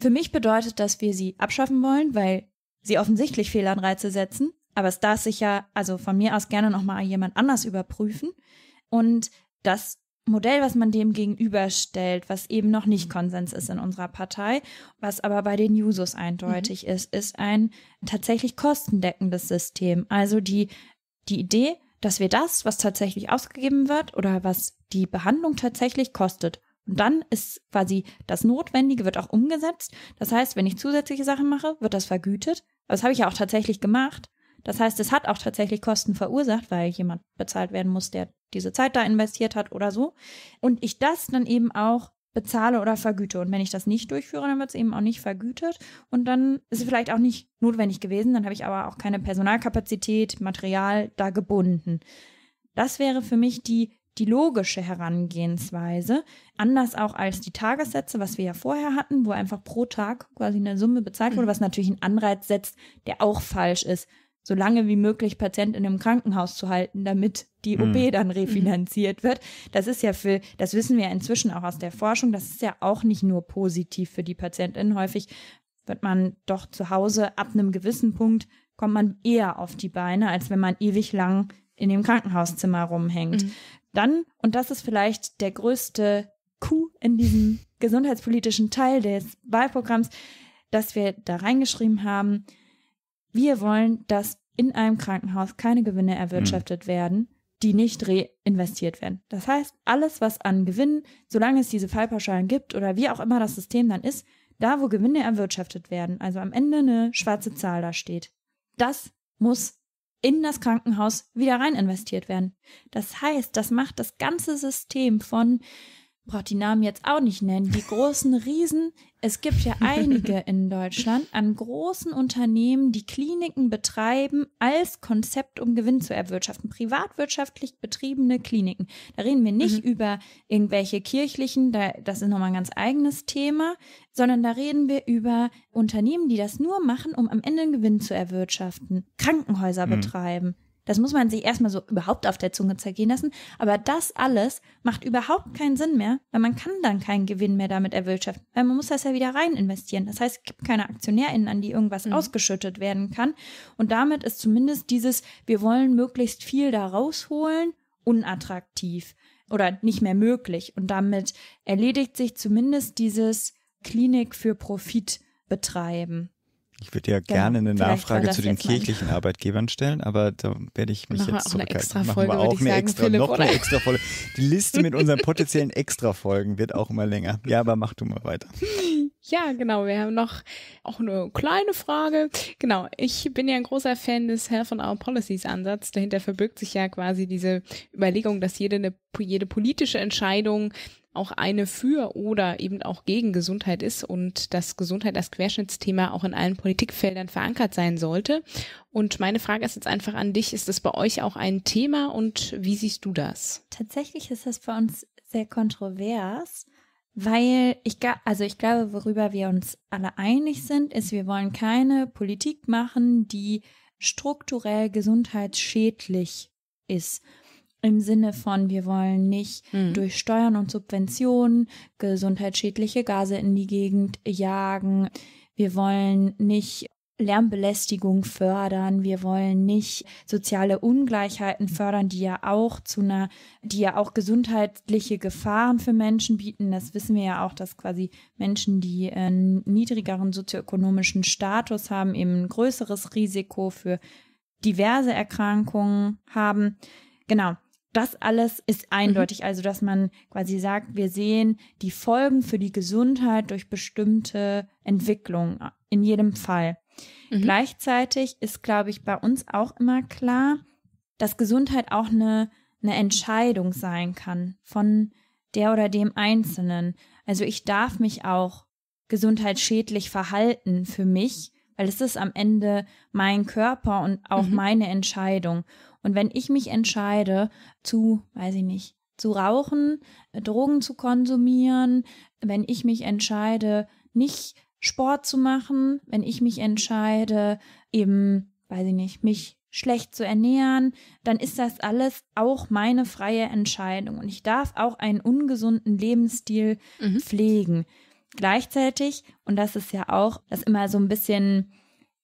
für mich bedeutet, dass wir sie abschaffen wollen, weil sie offensichtlich Fehlanreize setzen. Aber es darf sich ja, also von mir aus gerne nochmal jemand anders überprüfen. Und das Modell, was man dem gegenüberstellt, was eben noch nicht Konsens ist in unserer Partei, was aber bei den Jusos eindeutig mhm. ist, ist ein tatsächlich kostendeckendes System. Also die, die Idee, dass wir das, was tatsächlich ausgegeben wird oder was die Behandlung tatsächlich kostet, und dann ist quasi das Notwendige wird auch umgesetzt. Das heißt, wenn ich zusätzliche Sachen mache, wird das vergütet. Das habe ich ja auch tatsächlich gemacht. Das heißt, es hat auch tatsächlich Kosten verursacht, weil jemand bezahlt werden muss, der diese Zeit da investiert hat oder so. Und ich das dann eben auch bezahle oder vergüte. Und wenn ich das nicht durchführe, dann wird es eben auch nicht vergütet. Und dann ist es vielleicht auch nicht notwendig gewesen. Dann habe ich aber auch keine Personalkapazität, Material da gebunden. Das wäre für mich die die logische Herangehensweise, anders auch als die Tagessätze, was wir ja vorher hatten, wo einfach pro Tag quasi eine Summe bezahlt wurde, mhm. was natürlich einen Anreiz setzt, der auch falsch ist, so lange wie möglich Patienten im Krankenhaus zu halten, damit die mhm. OP dann mhm. refinanziert wird. Das ist ja für, das wissen wir inzwischen auch aus der Forschung, das ist ja auch nicht nur positiv für die Patientinnen. Häufig wird man doch zu Hause ab einem gewissen Punkt kommt man eher auf die Beine, als wenn man ewig lang in dem Krankenhauszimmer rumhängt. Mhm. Dann, und das ist vielleicht der größte Coup in diesem gesundheitspolitischen Teil des Wahlprogramms, dass wir da reingeschrieben haben, wir wollen, dass in einem Krankenhaus keine Gewinne hm. erwirtschaftet mhm. werden, die nicht reinvestiert werden. Das heißt, alles, was an Gewinnen, solange es diese Fallpauschalen gibt oder wie auch immer das System dann ist, da, wo Gewinne erwirtschaftet werden, also am Ende eine schwarze Zahl da steht, das muss in das Krankenhaus wieder rein investiert werden. Das heißt, das macht das ganze System von braucht die Namen jetzt auch nicht nennen, die großen Riesen, es gibt ja einige in Deutschland an großen Unternehmen, die Kliniken betreiben als Konzept, um Gewinn zu erwirtschaften. Privatwirtschaftlich betriebene Kliniken. Da reden wir nicht mhm. über irgendwelche kirchlichen, da, das ist nochmal ein ganz eigenes Thema, sondern da reden wir über Unternehmen, die das nur machen, um am Ende einen Gewinn zu erwirtschaften. Krankenhäuser mhm. betreiben. Das muss man sich erstmal so überhaupt auf der Zunge zergehen lassen. Aber das alles macht überhaupt keinen Sinn mehr, weil man kann dann keinen Gewinn mehr damit erwirtschaften, weil man muss das ja wieder rein investieren. Das heißt, es gibt keine AktionärInnen, an die irgendwas mhm. ausgeschüttet werden kann. Und damit ist zumindest dieses, wir wollen möglichst viel da rausholen, unattraktiv oder nicht mehr möglich. Und damit erledigt sich zumindest dieses Klinik für Profit betreiben. Ich würde ja gerne eine Nachfrage zu den kirchlichen an. Arbeitgebern stellen, aber da werde ich mich Machen jetzt zurückhalten. Machen wir auch eine sagen, extra, Philipp, noch eine extra Folge. Die Liste mit unseren potenziellen Extra-Folgen wird auch immer länger. Ja, aber mach du mal weiter. Ja, genau. Wir haben noch auch eine kleine Frage. Genau. Ich bin ja ein großer Fan des Health and Our Policies Ansatz. Dahinter verbirgt sich ja quasi diese Überlegung, dass jede, jede politische Entscheidung auch eine für oder eben auch gegen Gesundheit ist und dass Gesundheit als Querschnittsthema auch in allen Politikfeldern verankert sein sollte. Und meine Frage ist jetzt einfach an dich, ist das bei euch auch ein Thema und wie siehst du das? Tatsächlich ist das bei uns sehr kontrovers, weil ich, also ich glaube, worüber wir uns alle einig sind, ist, wir wollen keine Politik machen, die strukturell gesundheitsschädlich ist im Sinne von, wir wollen nicht mhm. durch Steuern und Subventionen gesundheitsschädliche Gase in die Gegend jagen. Wir wollen nicht Lärmbelästigung fördern, wir wollen nicht soziale Ungleichheiten fördern, die ja auch zu einer, die ja auch gesundheitliche Gefahren für Menschen bieten. Das wissen wir ja auch, dass quasi Menschen, die einen niedrigeren sozioökonomischen Status haben, eben ein größeres Risiko für diverse Erkrankungen haben. Genau das alles ist mhm. eindeutig. Mhm. Also, dass man quasi sagt, wir sehen die Folgen für die Gesundheit durch bestimmte Entwicklungen äh, in jedem Fall. Mhm. Gleichzeitig ist, glaube ich, bei uns auch immer klar, dass Gesundheit auch eine, eine Entscheidung sein kann von der oder dem Einzelnen. Also ich darf mich auch gesundheitsschädlich verhalten für mich, weil es ist am Ende mein Körper und auch mhm. meine Entscheidung. Und wenn ich mich entscheide zu, weiß ich nicht, zu rauchen, äh, Drogen zu konsumieren, wenn ich mich entscheide, nicht Sport zu machen, wenn ich mich entscheide, eben, weiß ich nicht, mich schlecht zu ernähren, dann ist das alles auch meine freie Entscheidung und ich darf auch einen ungesunden Lebensstil mhm. pflegen. Gleichzeitig, und das ist ja auch, das immer so ein bisschen,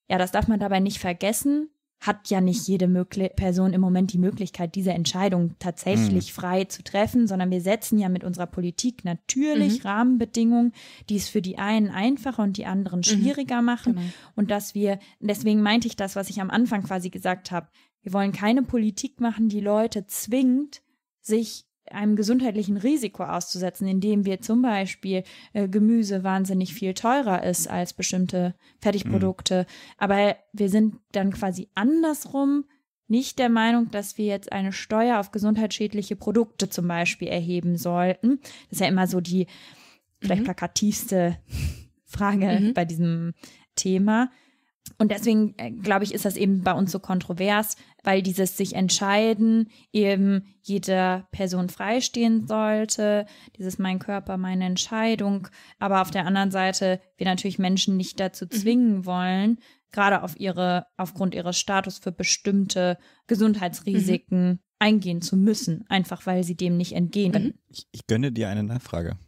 ja, das darf man dabei nicht vergessen, hat ja nicht jede Mögli Person im Moment die Möglichkeit, diese Entscheidung tatsächlich mhm. frei zu treffen, sondern wir setzen ja mit unserer Politik natürlich mhm. Rahmenbedingungen, die es für die einen einfacher und die anderen mhm. schwieriger mhm. machen. Genau. Und dass wir, deswegen meinte ich das, was ich am Anfang quasi gesagt habe, wir wollen keine Politik machen, die Leute zwingt, sich einem gesundheitlichen Risiko auszusetzen, indem wir zum Beispiel äh, Gemüse wahnsinnig viel teurer ist als bestimmte Fertigprodukte. Mhm. Aber wir sind dann quasi andersrum nicht der Meinung, dass wir jetzt eine Steuer auf gesundheitsschädliche Produkte zum Beispiel erheben sollten. Das ist ja immer so die vielleicht mhm. plakativste Frage mhm. bei diesem Thema. Und deswegen, äh, glaube ich, ist das eben bei uns so kontrovers, weil dieses sich entscheiden eben jeder Person freistehen sollte, dieses mein Körper, meine Entscheidung. Aber auf der anderen Seite, wir natürlich Menschen nicht dazu mhm. zwingen wollen, gerade auf ihre, aufgrund ihres Status für bestimmte Gesundheitsrisiken mhm. eingehen zu müssen, einfach weil sie dem nicht entgehen. Ich, ich gönne dir eine Nachfrage.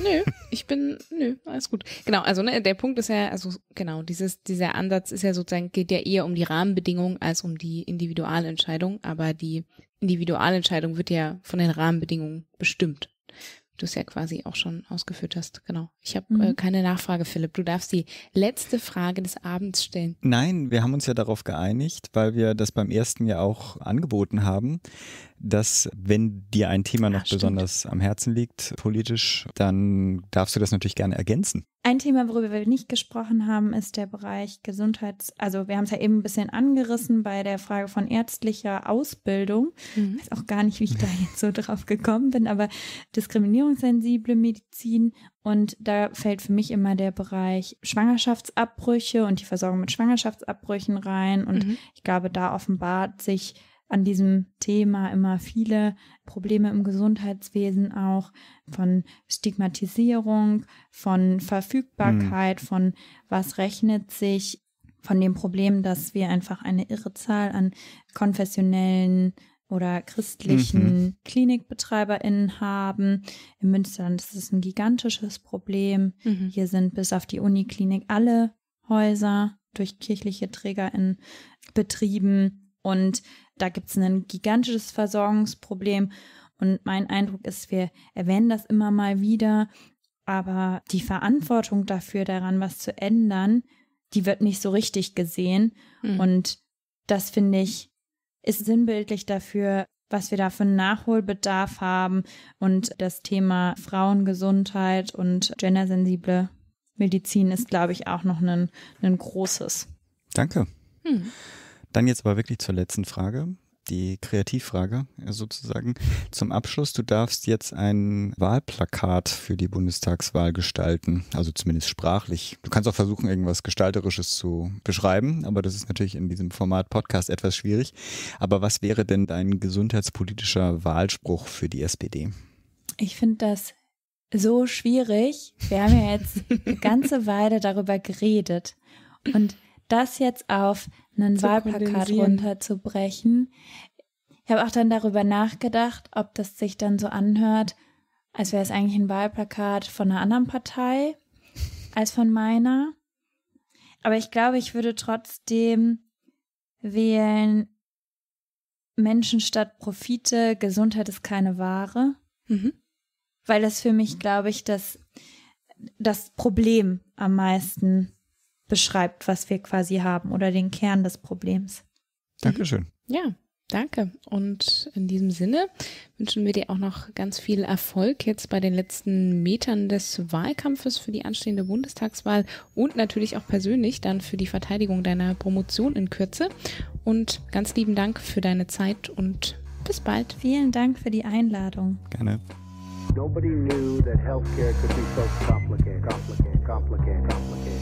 Nö, ich bin, nö, alles gut. Genau, also ne, der Punkt ist ja, also genau, dieses, dieser Ansatz ist ja sozusagen, geht ja eher um die Rahmenbedingungen als um die Individualentscheidung, aber die Individualentscheidung wird ja von den Rahmenbedingungen bestimmt du es ja quasi auch schon ausgeführt hast. Genau. Ich habe äh, mhm. äh, keine Nachfrage, Philipp. Du darfst die letzte Frage des Abends stellen. Nein, wir haben uns ja darauf geeinigt, weil wir das beim ersten ja auch angeboten haben, dass wenn dir ein Thema noch ah, besonders am Herzen liegt, politisch, dann darfst du das natürlich gerne ergänzen. Ein Thema, worüber wir nicht gesprochen haben, ist der Bereich Gesundheits-, also wir haben es ja eben ein bisschen angerissen bei der Frage von ärztlicher Ausbildung. Mhm. Ich weiß auch gar nicht, wie ich da jetzt so drauf gekommen bin, aber diskriminierungssensible Medizin und da fällt für mich immer der Bereich Schwangerschaftsabbrüche und die Versorgung mit Schwangerschaftsabbrüchen rein und mhm. ich glaube, da offenbart sich an diesem Thema immer viele Probleme im Gesundheitswesen auch von Stigmatisierung, von Verfügbarkeit, mhm. von was rechnet sich, von dem Problem, dass wir einfach eine irre Zahl an konfessionellen oder christlichen mhm. KlinikbetreiberInnen haben. Im Münsterland ist es ein gigantisches Problem. Mhm. Hier sind bis auf die Uniklinik alle Häuser durch kirchliche TrägerInnen betrieben. Und da gibt es ein gigantisches Versorgungsproblem. Und mein Eindruck ist, wir erwähnen das immer mal wieder, aber die Verantwortung dafür, daran was zu ändern, die wird nicht so richtig gesehen. Mhm. Und das finde ich ist sinnbildlich dafür, was wir da für einen Nachholbedarf haben und das Thema Frauengesundheit und gendersensible Medizin ist, glaube ich, auch noch ein, ein großes. Danke. Hm. Dann jetzt aber wirklich zur letzten Frage, die Kreativfrage sozusagen. Zum Abschluss, du darfst jetzt ein Wahlplakat für die Bundestagswahl gestalten, also zumindest sprachlich. Du kannst auch versuchen, irgendwas Gestalterisches zu beschreiben, aber das ist natürlich in diesem Format Podcast etwas schwierig. Aber was wäre denn dein gesundheitspolitischer Wahlspruch für die SPD? Ich finde das so schwierig. Wir haben ja jetzt eine ganze Weile darüber geredet. Und das jetzt auf ein Wahlplakat runterzubrechen. Ich habe auch dann darüber nachgedacht, ob das sich dann so anhört, als wäre es eigentlich ein Wahlplakat von einer anderen Partei als von meiner. Aber ich glaube, ich würde trotzdem wählen Menschen statt Profite, Gesundheit ist keine Ware. Mhm. Weil das für mich, glaube ich, das, das Problem am meisten beschreibt, was wir quasi haben oder den Kern des Problems. Dankeschön. Ja, danke. Und in diesem Sinne wünschen wir dir auch noch ganz viel Erfolg jetzt bei den letzten Metern des Wahlkampfes für die anstehende Bundestagswahl und natürlich auch persönlich dann für die Verteidigung deiner Promotion in Kürze. Und ganz lieben Dank für deine Zeit und bis bald. Vielen Dank für die Einladung. Gerne. Nobody knew that healthcare could be so complicated, complicated, complicated, complicated.